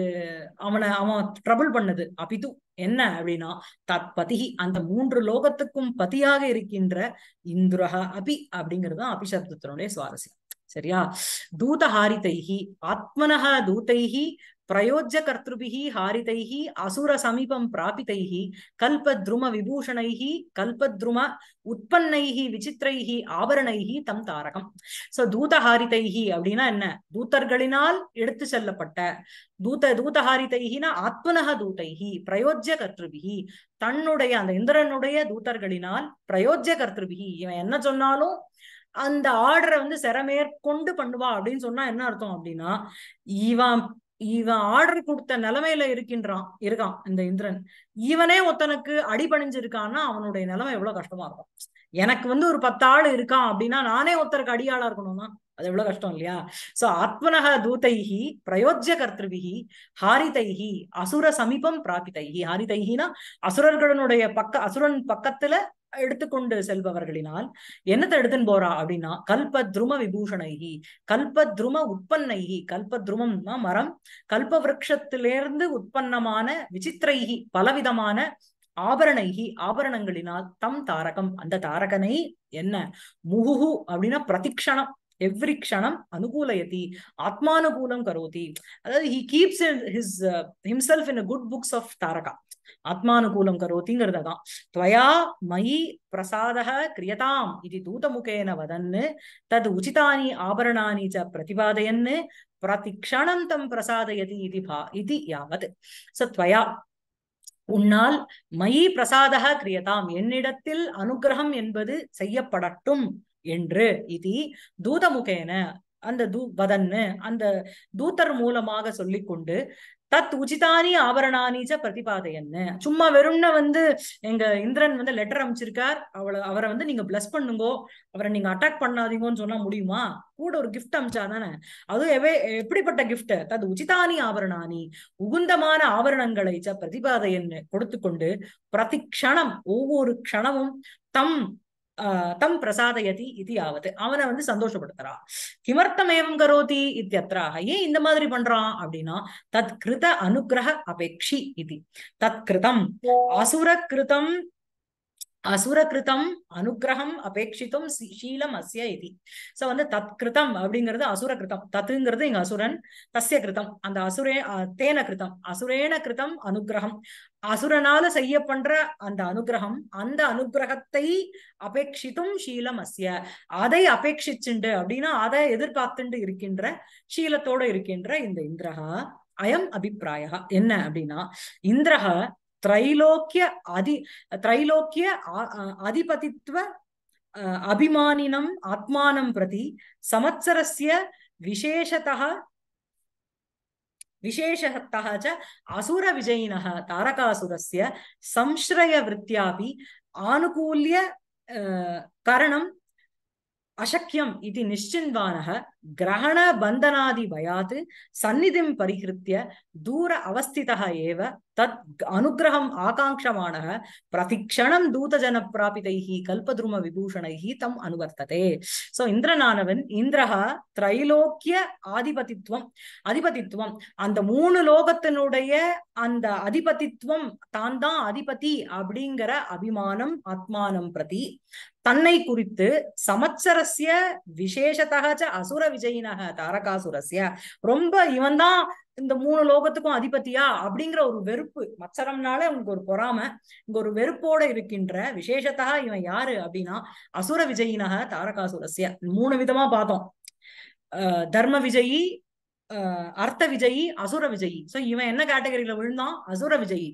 அவனை அவன் ட்ரபிள் பண்ணது அபிது என்ன அப்படின்னா தத் பதி அந்த மூன்று லோகத்துக்கும் பதியாக இருக்கின்ற இந்திரக அபி அப்படிங்கிறது தான் அபிசப்தத்தினுடைய சுவாரஸ்யம் சரியா தூத ஹாரிதைஹி ஆத்மனஹ தூதைஹி பிரயோஜ்ய கர்த்திருபிஹி ஹாரிதைஹி அசுர சமீபம் பிராபிதைஹி கல்பத்ரும விபூஷணைஹி கல்பத்ரும உற்பத்தைஹி விசித்திரைஹி ஆபரணைஹி தம் தாரகம் சோ தூதஹாரிதைஹி அப்படின்னா என்ன தூத்தர்களினால் எடுத்து செல்லப்பட்ட தூத தூதஹாரிதைஹினா ஆத்மனக தூதைஹி பிரயோஜ்ய கர்த்திருபிஹி தன்னுடைய அந்த இந்திரனுடைய தூதர்களினால் பிரயோஜ்ய கர்த்திருபிஹி இவன் என்ன சொன்னாலும் அந்த ஆர்டரை வந்து சிறமேற்கொண்டு பண்ணுவா அப்படின்னு சொன்னா என்ன அர்த்தம் அப்படின்னா இவன் இவன் ஆர்டர் கொடுத்த நிலைமையில இருக்கின்றான் இருக்கான் இந்த இந்திரன் இவனே ஒருத்தனுக்கு அடிபணிஞ்சிருக்கான்னா அவனுடைய நிலைமை எவ்வளவு கஷ்டமா இருக்கும் எனக்கு வந்து ஒரு பத்து ஆள் இருக்கான் அப்படின்னா நானே ஒருத்தருக்கு அடியாளா இருக்கணும்னா அது எவ்வளவு கஷ்டம் இல்லையா சோ ஆத்மனக தூதைஹி பிரயோஜ்ய கர்த்திருவிகி ஹாரிதைஹி அசுர சமீபம் பிராபித்தைஹி ஹாரிதைஹினா அசுரர்களுடைய பக்க அசுரன் பக்கத்துல எடுத்துக்கொண்டு செல்பவர்களினால் என்னத்தை எடுத்துன்னு போறா அப்படின்னா கல்பத்ரும விபூஷணைகி கல்பத்ரும கல்ப கல்பத்ருமம்னா மரம் விரக்ஷத்திலிருந்து உற்பத்தமான விசித்திரைகி பலவிதமான ஆபரணைகி ஆபரணங்களினால் தம் தாரகம் அந்த தாரகனை என்ன முகுகு அப்படின்னா பிரதிக்ஷணம் எவ்ரி க்ஷணம் அனுகூலயதி ஆத்மானுகூலம் கரோதி அதாவது he keeps his himself in good books of Taraka ஆத்மானுகூலம் கரோதிங்கிறது தான் துவயா மயி பிரசாதக கிரியதாம் இது தூதமுகேன வதன்னு தது உச்சிதானி ஆபரணானி ச பிரதிபாதயன்னு பிரதிக்ஷணம் தம் பிரசாதயதி இது பா இது யாவது ச துவயா உன்னால் மயி பிரசாதக கிரியதாம் என்னிடத்தில் அனுகிரகம் என்பது செய்யப்படட்டும் என்று இது தூதமுகேன அந்த தூ வதன்னு அந்த தூத்தர் மூலமாக சொல்லிக்கொண்டு தத் உச்சிதானி ஆபரணானிச்ச பிரதிபாதையன்னு சும்மா வெறும்ன வந்து எங்க இந்திரன் வந்து லெட்டர் அமைச்சிருக்கார் அவளை அவரை வந்து நீங்க பிளஸ் பண்ணுங்கோ அவரை நீங்க அட்டாக் பண்ணாதீங்கன்னு சொன்னா முடியுமா கூட ஒரு கிஃப்ட் அமைச்சா தானே எவே எப்படிப்பட்ட கிஃப்ட் தத் உச்சிதானி ஆபரணானி உகுந்தமான ஆபரணங்களை பிரதிபாதையன்னு கொடுத்து கொண்டு பிரதி க்ஷணம் ஒவ்வொரு க்ஷணமும் தம் தம் பிரசாதயதி இது ஆவது அவனை வந்து சந்தோஷப்படுத்துறா கிமர்த்தம் ஏவம் கரோதி இத்தியத்ராக ஏன் இந்த மாதிரி பண்றான் அப்படின்னா தத் கிருத அனுகிரக அபேக்ஷி இது தத் கிருதம் அசுர கிருதம் அசுரகிருதம் அனுகிரகம் அபேட்சித்தும் சீலம் அசிய இது சோ வந்து தத் கிருதம் அப்படிங்கிறது அசுரகிருதம் தத்துங்கிறது எங்க அசுரன் தசிய கிருதம் அந்த அசுரே தேன கிருதம் அசுரேன கிருதம் அனுகிரகம் அசுரனால செய்ய பண்ற அந்த அனுகிரகம் அந்த அனுகிரகத்தை அபேட்சித்தும் சீலம் அசிய அதை அபேட்சிச்சுண்டு அப்படின்னா அதை எதிர்பார்த்துண்டு இருக்கின்ற சீலத்தோட இருக்கின்ற இந்த இந்திரகா அயம் அபிப்பிராயகா என்ன அப்படின்னா இந்திரகா त्रैलोक्य अधि त्रैलोक्य अधिपतित्व अभिमानिनम् आत्मानं प्रति संवत्सरस्य विशेषतः विशेषतः च असुरविजयिनः तारकासुरस्य संश्रयवृत्त्यापि आनुकूल्य कारणम् अशक्यम् इति निश्चिन्वानः கிரகண பந்தனாதி பயாது சந்நிதிம் பரிகிருத்திய தூர அவஸ்திதா ஏவ தத் அனுகிரகம் ஆகாங்கமான பிரதிக்ஷணம் தூதஜன பிராபிதைஹி கல்பதுரும விபூஷணைஹி தம் அனுவர்த்ததே சோ இந்திரனானவன் இந்திரஹா திரைலோக்கிய ஆதிபதித்துவம் அதிபதித்துவம் அந்த மூணு லோகத்தினுடைய அந்த அதிபதித்துவம் தான் தான் அதிபதி அப்படிங்கிற அபிமானம் ஆத்மானம் பிரதி தன்னை குறித்து சமச்சரஸ்ய விசேஷத்தக அசுர விஜயினாக தாரகாசுரஸ்ய ரொம்ப இவன் தான் இந்த மூணு லோகத்துக்கும் அதிபதியா அப்படிங்கிற ஒரு வெறுப்பு மச்சரம்னால உங்களுக்கு ஒரு பொறாம இங்க ஒரு வெறுப்போட இருக்கின்ற விசேஷத்தா இவன் யாரு அப்படின்னா அசுர விஜயினாக தாரகாசுரஸ்ய மூணு விதமா பார்த்தோம் தர்ம விஜயி அர்த்த விஜயி அசுர விஜயி சோ இவன் என்ன கேட்டகரியில விழுந்தான் அசுர விஜயி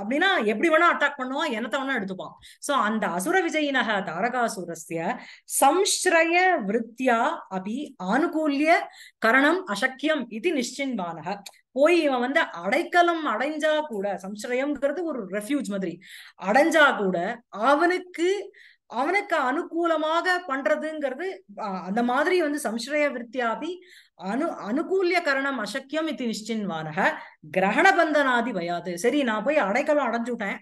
அப்படின்னா எப்படி வேணா அட்டாக் பண்ணுவான் என்னத்த வேணா எடுத்துப்பான் சோ அந்த அசுர விஜயினக தாரகாசுரஸ்ய சம்ஸ்ரய விருத்தியா அபி ஆனுகூல்ய கரணம் அசக்கியம் இது நிச்சின்பானக போய் இவன் வந்து அடைக்கலம் அடைஞ்சா கூட சம்ஸ்ரயம்ங்கிறது ஒரு ரெஃப்யூஜ் மாதிரி அடைஞ்சா கூட அவனுக்கு அவனுக்கு அனுகூலமாக பண்றதுங்கிறது அந்த மாதிரி வந்து சம்ஸ்ரய விருத்தியாபி அனு அனுகூல்ய கரணம் அசக்கியம் இது நிச்சின்வானக கிரகண பந்தனாதி வயாது சரி நான் போய் அடைக்கலம் அடைஞ்சுட்டேன்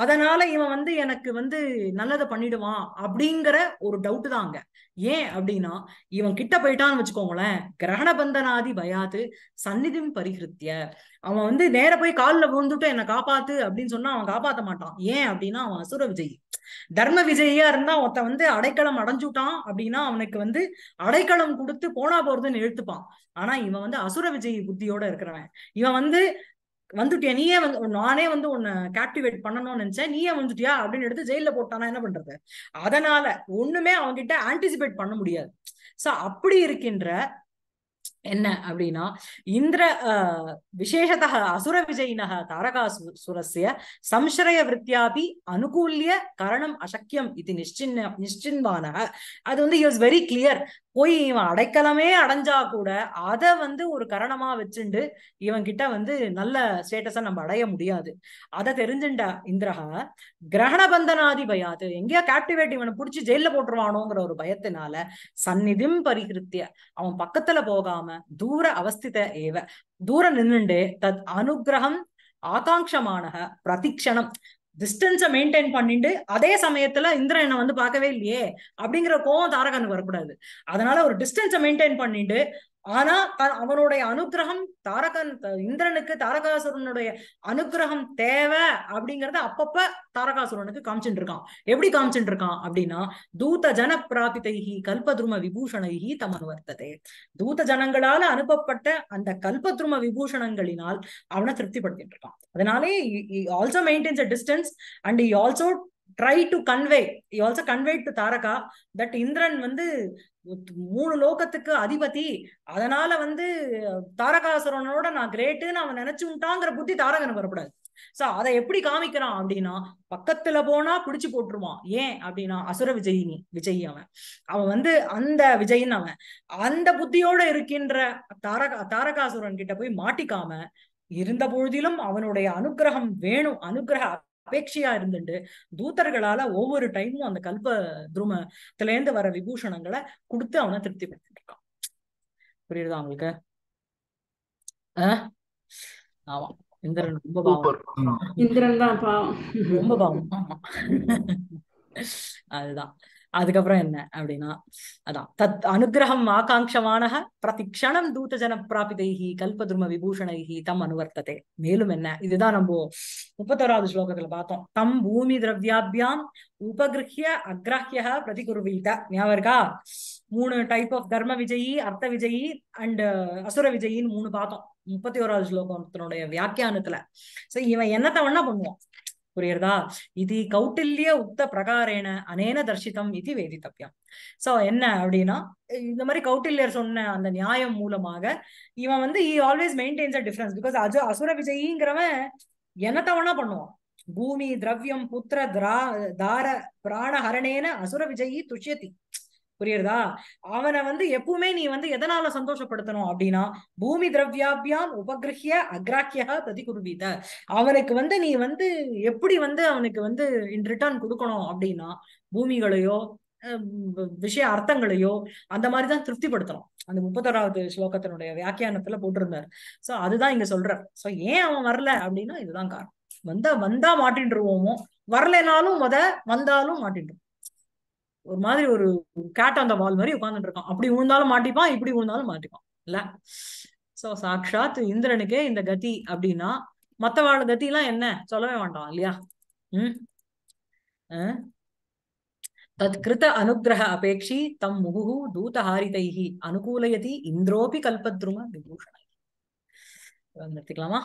அதனால இவன் வந்து எனக்கு வந்து நல்லதை பண்ணிடுவான் அப்படிங்கிற ஒரு டவுட் அங்க ஏன் அப்படின்னா இவன் கிட்ட போயிட்டான்னு வச்சுக்கோங்களேன் கிரகண பந்தனாதி பயாது சந்நிதியும் பரிகிருத்திய அவன் வந்து நேர போய் காலில் விழுந்துட்டு என்னை காப்பாத்து அப்படின்னு சொன்னா அவன் காப்பாத்த மாட்டான் ஏன் அப்படின்னா அவன் அசுர விஜய் தர்ம விஜயா இருந்தா ஒருத்த வந்து அடைக்கலம் அடைஞ்சுட்டான் அப்படின்னா அவனுக்கு வந்து அடைக்கலம் கொடுத்து போனா போறதுன்னு எழுத்துப்பான் ஆனா இவன் வந்து அசுர விஜய் புத்தியோட இருக்கிறவன் இவன் வந்து வந்துட்டியா நீயே வந்து நானே வந்து உன்னை கேப்டிவேட் பண்ணணும்னு நினைச்சேன் நீயே வந்துட்டியா அப்படின்னு எடுத்து ஜெயில போட்டானா என்ன பண்றது அதனால ஒண்ணுமே அவங்க கிட்ட ஆன்டிசிபேட் பண்ண முடியாது சோ அப்படி இருக்கின்ற என்ன அப்படின்னா இந்திர விசேஷத அசுர விஜயின தாரகாசுரஸ்ய சம்சரய விற்த்தியாபி அனுகூல்ய கரணம் அசக்கியம் இது நிச்சின்ன நிச்சின்வான அது வந்து இஸ் வெரி கிளியர் போய் இவன் அடைக்கலமே அடைஞ்சா கூட அதை வந்து ஒரு கரணமா வச்சுண்டு இவன் கிட்ட வந்து நல்ல ஸ்டேட்டஸை நம்ம அடைய முடியாது அதை தெரிஞ்சுண்டா இந்திரஹா கிரகண பந்தனாதி பயாது எங்கேயா கேப்டிவேட் இவனை பிடிச்சி ஜெயில போட்டுருவானோங்கிற ஒரு பயத்தினால சந்நிதிம் பரிகிருத்திய அவன் பக்கத்துல போக ஆகாம தூர அவஸ்தித ஏவ தூர நின்றுண்டு தத் அனுகிரகம் ஆகாங்ஷமான பிரதிக்ஷணம் டிஸ்டன்ஸை மெயின்டைன் பண்ணிட்டு அதே சமயத்துல இந்திரனை வந்து பார்க்கவே இல்லையே அப்படிங்கிற கோவம் தாரகாந்து வரக்கூடாது அதனால ஒரு டிஸ்டன்ஸ மெயின்டைன் பண்ணிட்டு ஆனா அவனுடைய அனுகிரகம் தாரகன் இந்திரனுக்கு தாரகாசுரனுடைய அனுகிரகம் தேவை அப்படிங்கறத அப்பப்ப தாரகாசுரனுக்கு காமிச்சுட்டு இருக்கான் எப்படி காமிச்சுட்டு இருக்கான் அப்படின்னா தூத ஜன பிராபிதைகி கல்பத்ரும விபூஷணைகி வர்த்தது தூத ஜனங்களால அனுப்பப்பட்ட அந்த கல்பத்ரும விபூஷணங்களினால் அவனை திருப்திப்படுத்திட்டு இருக்கான் அதனாலே also maintains a distance and also try to convey also convey to Taraka that Indran வந்து மூணு லோகத்துக்கு அதிபதி அதனால வந்து தாரகாசுரனோட நான் கிரேட்டுன்னு அவன் நினைச்சு உண்டாங்கிற புத்தி தாரகன் வரக்கூடாது சோ அதை எப்படி காமிக்கிறான் அப்படின்னா பக்கத்துல போனா பிடிச்சு போட்டுருவான் ஏன் அப்படின்னா அசுர விஜயினி விஜய் அவன் அவன் வந்து அந்த விஜயின் அவன் அந்த புத்தியோட இருக்கின்ற தாரகா தாரகாசுரன் கிட்ட போய் மாட்டிக்காம இருந்த பொழுதிலும் அவனுடைய அனுகிரகம் வேணும் அனுகிரக அபேட்சையா இருந்துட்டு தூத்தர்களால ஒவ்வொரு டைமும் அந்த கல்ப துருமத்துல இருந்து வர விபூஷணங்களை கொடுத்து அவனை திருப்தி படுத்திட்டு இருக்கான் புரியுதா அவங்களுக்கு ஆமா இந்திரன் ரொம்ப பாவம் இந்திரன் தான் பாவம் ரொம்ப பாவம் ஆமா அதுதான் அதுக்கப்புறம் என்ன அப்படின்னா அதான் தத் அனுகிரகம் ஆகாங்ஷமானக பிரதிக்ஷணம் தூதஜன பிராபிதைகி கல்பதுர்ம விபூஷணைகி தம் அனுவர்த்ததே மேலும் என்ன இதுதான் நம்ம முப்பத்தோராவது ஸ்லோகத்துல பார்த்தோம் தம் பூமி திரவியாபியாம் உபகிருஹிய அக்ராஹிய பிரதிகுருவீத ஞாபகம் இருக்கா மூணு டைப் ஆஃப் தர்ம விஜயி அர்த்த விஜயி அண்ட் அசுர விஜயின்னு மூணு பார்த்தோம் முப்பத்தி ஓராவது ஸ்லோகத்தினுடைய வியாக்கியானத்துல சோ இவன் என்னத்தை வேணா பண்ணுவான் புரியுறதா இது கௌட்டில்ய உத்த பிரகாரேன அனேன தர்ஷிதம் இது வேதித்தப்பியம் சோ என்ன அப்படின்னா இந்த மாதிரி கௌட்டில்யர் சொன்ன அந்த நியாயம் மூலமாக இவன் வந்து he always maintains a difference because அஜ அசுர விஜயிங்கிறவன் என்னத்தவனா வேணா பண்ணுவான் பூமி திரவியம் புத்திர திரா தார பிராணஹரணேன அசுர விஜயி துஷ்யதி புரியுறதா அவனை வந்து எப்பவுமே நீ வந்து எதனால சந்தோஷப்படுத்தணும் அப்படின்னா பூமி திரவியாபியாம் உபகிரகிய அக்ராக்கியா பிரதிகுருவித அவனுக்கு வந்து நீ வந்து எப்படி வந்து அவனுக்கு வந்து இன் ரிட்டர்ன் கொடுக்கணும் அப்படின்னா பூமிகளையோ விஷய அர்த்தங்களையோ அந்த மாதிரிதான் திருப்திப்படுத்தணும் அந்த முப்பத்தோராவது ஸ்லோகத்தினுடைய வியாக்கியானத்துல போட்டிருந்தாரு சோ அதுதான் இங்க சொல்ற சோ ஏன் அவன் வரல அப்படின்னா இதுதான் காரணம் வந்தா வந்தா மாட்டின்றுவோமோ வரலைனாலும் முத வந்தாலும் மாட்டின்றோம் ஒரு மாதிரி ஒரு கேட் அந்த வால் மாதிரி உட்காந்துட்டு இருக்கான் அப்படி விழுந்தாலும் மாட்டிப்பான் இப்படி விழுந்தாலும் மாட்டிப்பான் இல்ல சோ சாக்ஷாத் இந்திரனுக்கே இந்த கதி அப்படின்னா மத்தவாழ கதி எல்லாம் என்ன சொல்லவே மாட்டான் இல்லையா உம் தத் கிருத்த அனுகிரக அபேட்சி தம் முகு தூதஹாரிதைஹி அனுகூலயதி இந்திரோபி கல்பத்ரும விபூஷணை நிறுத்திக்கலாமா